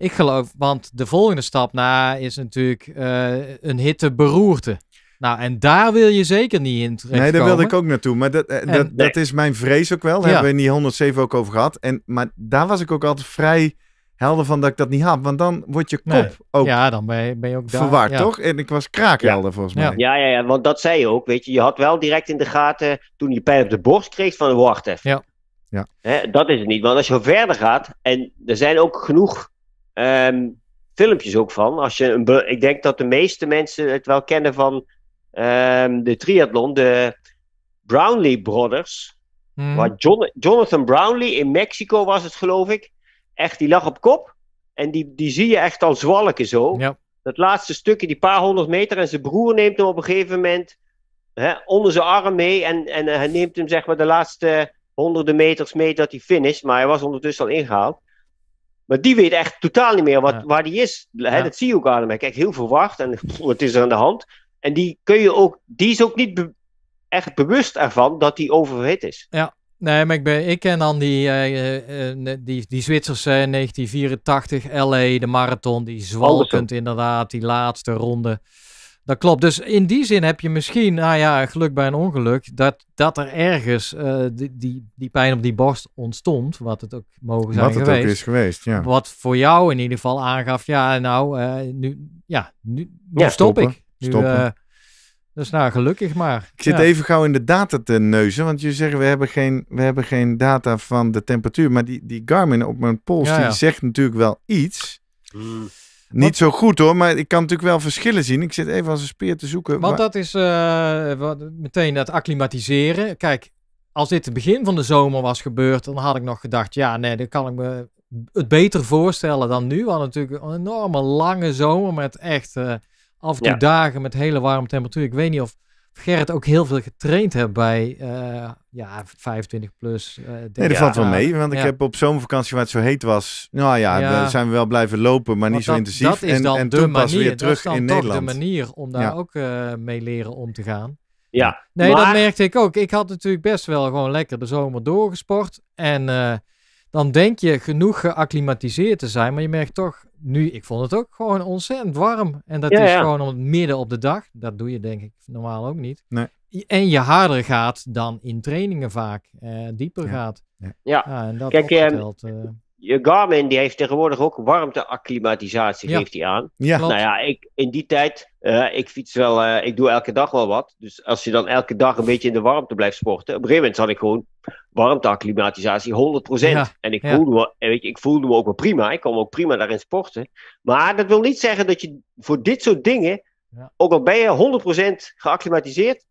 Ik geloof, want de volgende stap na is natuurlijk eh, een hitte beroerte. Nou, en daar wil je zeker niet in terecht Nee, daar wilde ik ook naartoe. Maar dat, eh, dat, is mijn vrees ook wel. Daar hebben we in die 107 ook over gehad. En, maar daar was ik ook altijd vrij helder van dat ik dat niet had. Want dan wordt je kop ook Ja, dan ben je, ben je ook verward, toch? En ik was kraakhelder volgens mij. Ja, ja, ja, want dat zei je ook. Weet je, je had wel direct in de gaten toen je pijn op de borst kreeg van wacht even. Ja. Ja. Hè, dat is het niet. Want als je verder gaat, en er zijn ook genoeg Ehm, filmpjes ook van. Als je een ik denk dat de meeste mensen het wel kennen van ehm, de triathlon, de Brownlee Brothers. Hmm. Waar Jonathan Brownlee in Mexico was het, geloof ik. Echt, die lag op kop. En die, die zie je echt al zwalken zo. Ja. Dat laatste stukje, die paar honderd meter. En zijn broer neemt hem op een gegeven moment hè, onder zijn arm mee. En, en eh, hij neemt hem zeg maar de laatste honderden meters mee dat hij finish. Maar hij was ondertussen al ingehaald. Maar die weet echt totaal niet meer wat, waar die is. Dat zie je ook aan hem. Hij heel verwacht en wat is er aan de hand? En die, kun je ook, die is ook niet echt bewust ervan dat die overhit is. Ja, Nee, maar ik, ben, ik ken dan die, uh, uh, die, die Zwitserse 1984 LA, de marathon, die zwalkend inderdaad, die laatste ronde. Dat klopt. Dus in die zin heb je misschien, nou ja, geluk bij een ongeluk, dat, dat er ergens eh, die, die, die pijn op die borst ontstond, wat het ook mogen zijn wat geweest. Wat het ook is geweest, ja. Wat voor jou in ieder geval aangaf, ja, nou, eh, nu, ja, nu, stop ik. Nu, stoppen. Eh, dus nou, gelukkig maar. Ik zit even gauw in de data te neuzen, want je zegt we hebben geen, we hebben geen data van de temperatuur, maar die, die Garmin op mijn pols, die zegt natuurlijk wel iets. Hmm. Niet zo goed hoor, maar ik kan natuurlijk wel verschillen zien. Ik zit even als een speer te zoeken. Want dat is eh, meteen dat acclimatiseren. Kijk, als dit het begin van de zomer was gebeurd, dan had ik nog gedacht, ja, nee, dan kan ik me het beter voorstellen dan nu. We hadden natuurlijk een enorme lange zomer met echt eh, af en toe dagen met hele warme temperatuur. Ik weet niet of Gerrit ook heel veel getraind hebt bij eh, ja, 25 plus. Uh, nee, dat valt wel mee. Want ik heb op zomervakantie waar het zo heet was. Nou ja, ja. zijn we wel blijven lopen, maar, niet zo intensief. dan en, toen pas weer terug in Nederland. de manier om daar ook eh, mee leren om te gaan. Ja. Nee, dat merkte ik ook. Ik had natuurlijk best wel gewoon lekker de zomer doorgesport. En dan denk je genoeg geacclimatiseerd te zijn, maar je merkt toch, nu, ik vond het ook gewoon ontzettend warm. En dat is gewoon om, het midden op de dag. Dat doe je denk ik normaal ook niet. Nee. En je harder gaat dan in trainingen vaak, eh, dieper ja. gaat. Ja, en dat kijk, eh, eh. je Garmin die heeft tegenwoordig ook warmteacclimatisatie ja. geeft hij aan. Ja. Nou ja, ik, in die tijd, ik fiets wel, ik doe elke dag wel wat. Dus als je dan elke dag een beetje in de warmte blijft sporten, op een gegeven moment had ik gewoon Warmteacclimatisatie, 100%. en ik, ja. voelde me, weet je, ik voelde me ook wel prima. Ik kon ook prima daarin sporten. Maar dat wil niet zeggen dat je voor dit soort dingen, ook al ben je 100% geacclimatiseerd,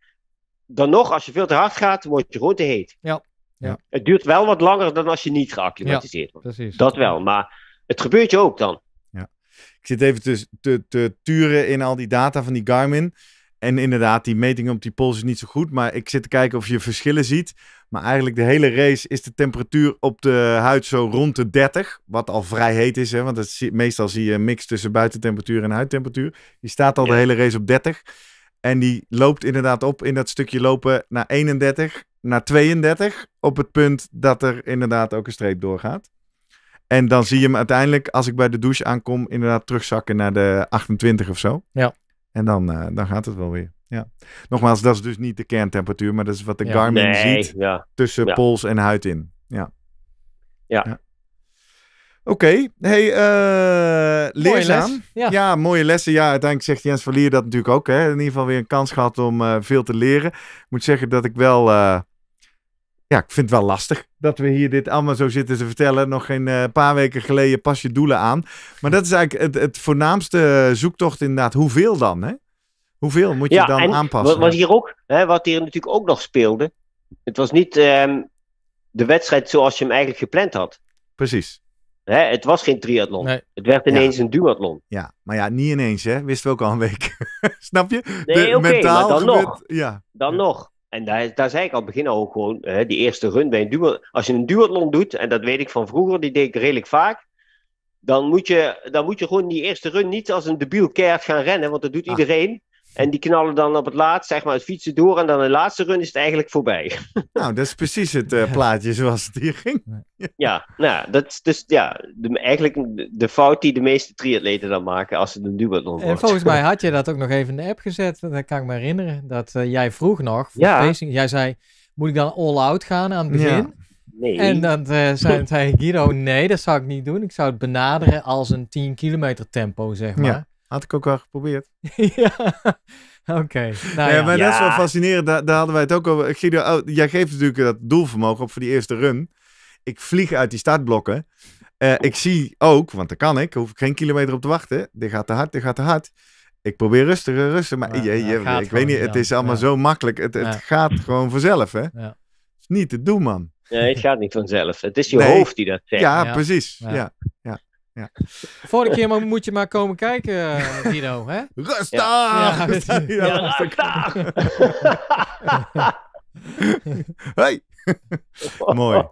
dan nog, als je veel te hard gaat, word je gewoon te heet. Ja. Ja. Het duurt wel wat langer dan als je niet geacclimatiseerd wordt. Dat wel, maar het gebeurt je ook dan. Ja. Ik zit even te, te, te turen in al die data van die Garmin. En inderdaad, die meting op die pols is niet zo goed. Maar ik zit te kijken of je verschillen ziet. Maar eigenlijk de hele race is de temperatuur op de huid zo rond de 30. Wat al vrij heet is, hè? want meestal zie je een mix tussen buitentemperatuur en huidtemperatuur. Die staat al de hele race op 30. En die loopt inderdaad op in dat stukje lopen naar 31, naar 32. Op het punt dat er inderdaad ook een streep doorgaat. En dan zie je hem uiteindelijk, als ik bij de douche aankom, inderdaad terugzakken naar de 28 of zo. Ja. En dan, uh, dan gaat het wel weer. Ja. Nogmaals, dat is dus niet de kerntemperatuur, maar dat is wat de Garmin ziet tussen pols en huid in. Ja. Ja. Oké, hey, uh, leerzaam. ja. mooie lessen. Ja, uiteindelijk zegt Jens Verlier dat natuurlijk ook. Hè. In ieder geval weer een kans gehad om uh, veel te leren. Ik moet zeggen dat ik wel ja, ik vind het wel lastig dat we hier dit allemaal zo zitten te vertellen. Nog geen eh, paar weken geleden pas je doelen aan. Maar dat is eigenlijk het, het voornaamste zoektocht inderdaad. Hoeveel dan, hè? Hoeveel moet je ja, dan en aanpassen? Wat hier, ook, hè, wat hier natuurlijk ook nog speelde. Het was niet ehm, de wedstrijd zoals je hem eigenlijk gepland had. Precies. Hè, het was geen triathlon. Het werd ineens een duathlon. Ja, maar ja, niet ineens, hè? Wisten we ook al een week. Snap je? Nee, oké, maar dan nog. Ja. Dan nog. En daar, zei ik al begin al gewoon, hè, die eerste run bij een duur. Als je een duathlon doet, en dat weet ik van vroeger, die deed ik redelijk vaak. Dan moet, je, dan moet je gewoon die eerste run niet als een debiel keihard gaan rennen, want dat doet ah. iedereen. En die knallen dan op het laatst, zeg maar, het fietsen door. En dan de laatste run is het eigenlijk voorbij. Nou, dat is precies het eh, plaatje zoals het hier ging. ja, nou, dat is dus ja, eigenlijk de fout die de meeste triatleten dan maken als ze een duathlon wordt. En volgens mij had je dat ook nog even in de app gezet. Dat kan ik me herinneren. Dat eh, jij vroeg nog, voor ja. jij zei, moet ik dan all-out gaan aan het begin? Nee. En dan eh, zei, hij Guido, nee, dat zou ik niet doen. Ik zou het benaderen als een 10 kilometer tempo, zeg maar. Ja. Had ik ook wel geprobeerd. ja, oké. Nou, ja, maar dat is wel fascinerend. Daar, hadden wij het ook over. Oh, jij geeft natuurlijk dat doelvermogen op voor die eerste run. Ik vlieg uit die startblokken. Eh, ik zie ook, want dat kan ik, hoef ik geen kilometer op te wachten. Dit gaat te hard, dit gaat te hard. Ik probeer rustiger, rustig. Maar je, ik weet niet, het is allemaal zo makkelijk. Het, het gaat gewoon vanzelf, hè. Het niet te doen, man. Nee, het gaat niet vanzelf. Het is je hoofd die dat zegt. Ja, precies. Ja. Ja. Ja. Vorige keer moet je maar komen kijken, eh, Dino. Hè? Rustig! Ja, hey. Mooi.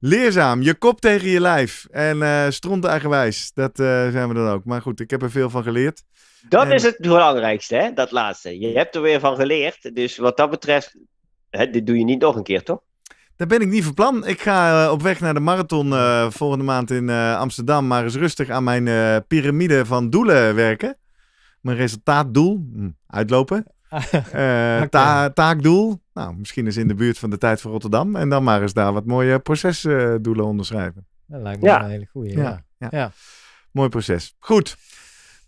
Leerzaam, je kop tegen je lijf. En uh, stront eigenwijs, dat eh, zijn we dan ook. Maar goed, ik heb er veel van geleerd. Dat is het belangrijkste, hè? dat laatste. Je hebt er weer van geleerd. Dus wat dat betreft, hè, dit doe je niet nog een keer, toch? Daar ben ik niet van plan. Ik ga eh, op weg naar de marathon eh, volgende maand in eh, Amsterdam. Maar eens rustig aan mijn piramide van doelen werken. Mijn resultaatdoel, hm, uitlopen. taakdoel, nou, misschien eens in de buurt van de tijd van Rotterdam. En dan maar eens daar wat mooie procesdoelen onderschrijven. Dat lijkt me ja. een hele goede. Ja. ja. Mooi proces. Goed.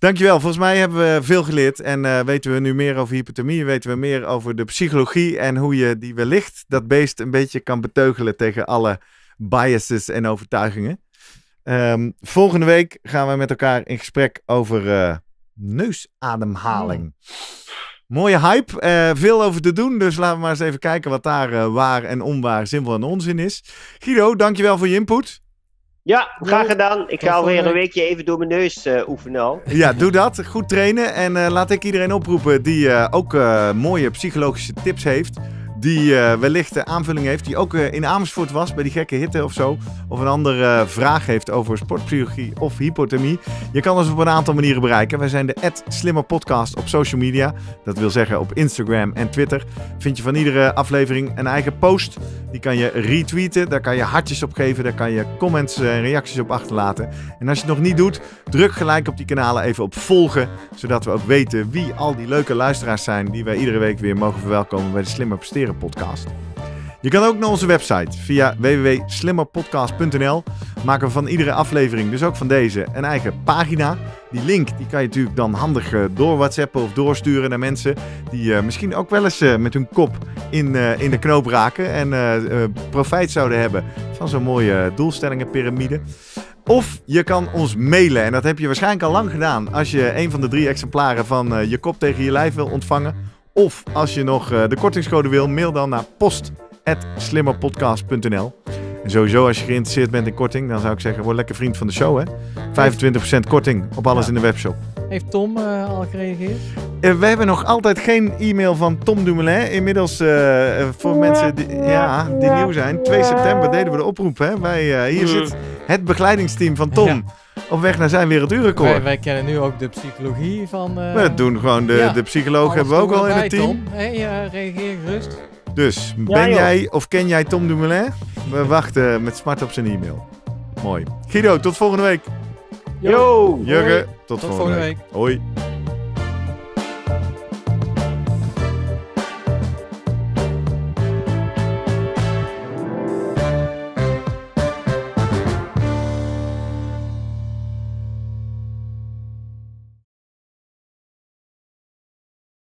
Dankjewel. Volgens mij hebben we veel geleerd en eh, weten we nu meer over hypothermie, weten we meer over de psychologie en hoe je die wellicht dat beest een beetje kan beteugelen tegen alle biases en overtuigingen. Ehm, volgende week gaan we met elkaar in gesprek over eh, neusademhaling. Hmm. Mooie hype, eh, veel over te doen, dus laten we maar eens even kijken wat daar waar en onwaar, zinvol en onzin is. Guido, dankjewel voor je input. Ja, graag gedaan. Ik ga alweer een weekje even door mijn neus eh, oefenen al. Ja, doe dat. Goed trainen. En eh, laat ik iedereen oproepen die eh, ook mooie psychologische tips heeft die eh, wellicht de aanvulling heeft, die ook eh, in Amersfoort was bij die gekke hitte of zo, of een andere eh, vraag heeft over sportpsychologie of hypothermie. Je kan ons op een aantal manieren bereiken. Wij zijn de Slimmer Podcast op social media, dat wil zeggen op Instagram en Twitter. Vind je van iedere aflevering een eigen post, die kan je retweeten, daar kan je hartjes op geven, daar kan je comments en reacties op achterlaten. En als je het nog niet doet, druk gelijk op die kanalen even op volgen, zodat we ook weten wie al die leuke luisteraars zijn die wij iedere week weer mogen verwelkomen bij de Slimmer Presteren podcast. Je kan ook naar onze website via www.slimmerpodcast.nl. Maken we van iedere aflevering, dus ook van deze, een eigen pagina. Die link die kan je natuurlijk dan handig eh, door WhatsAppen of doorsturen naar mensen die eh, misschien ook wel eens eh, met hun kop in, in de knoop raken en profijt zouden hebben van zo'n mooie doelstellingenpyramide. Of je kan ons mailen. En dat heb je waarschijnlijk al lang gedaan. Als je een van de drie exemplaren van Je Kop tegen Je Lijf wil ontvangen. Of als je nog eh, de kortingscode wil, mail dan naar post.slimmerpodcast.nl. En sowieso, als je geïnteresseerd bent in korting, dan zou ik zeggen, word lekker vriend van de show. Hè? 25% korting op alles in de webshop. Heeft Tom eh, al gereageerd? Eh, we hebben nog altijd geen e-mail van Tom Dumoulin. Inmiddels eh, voor mensen die, ja, die nieuw zijn. 2 september deden we de oproep. Hè? Wij, hier zit het begeleidingsteam van Tom. Op weg naar zijn werelduurrecord. Wij, wij kennen nu ook de psychologie van... we doen gewoon de, de psycholoog hebben we ook al in het team. Tom. reageer gerust. Dus, ben jij of ken jij Tom Dumoulin? We wachten met smart op zijn e-mail. Mooi. Guido, tot volgende week. Yo! Jurgen, tot, volgende week. Hoi.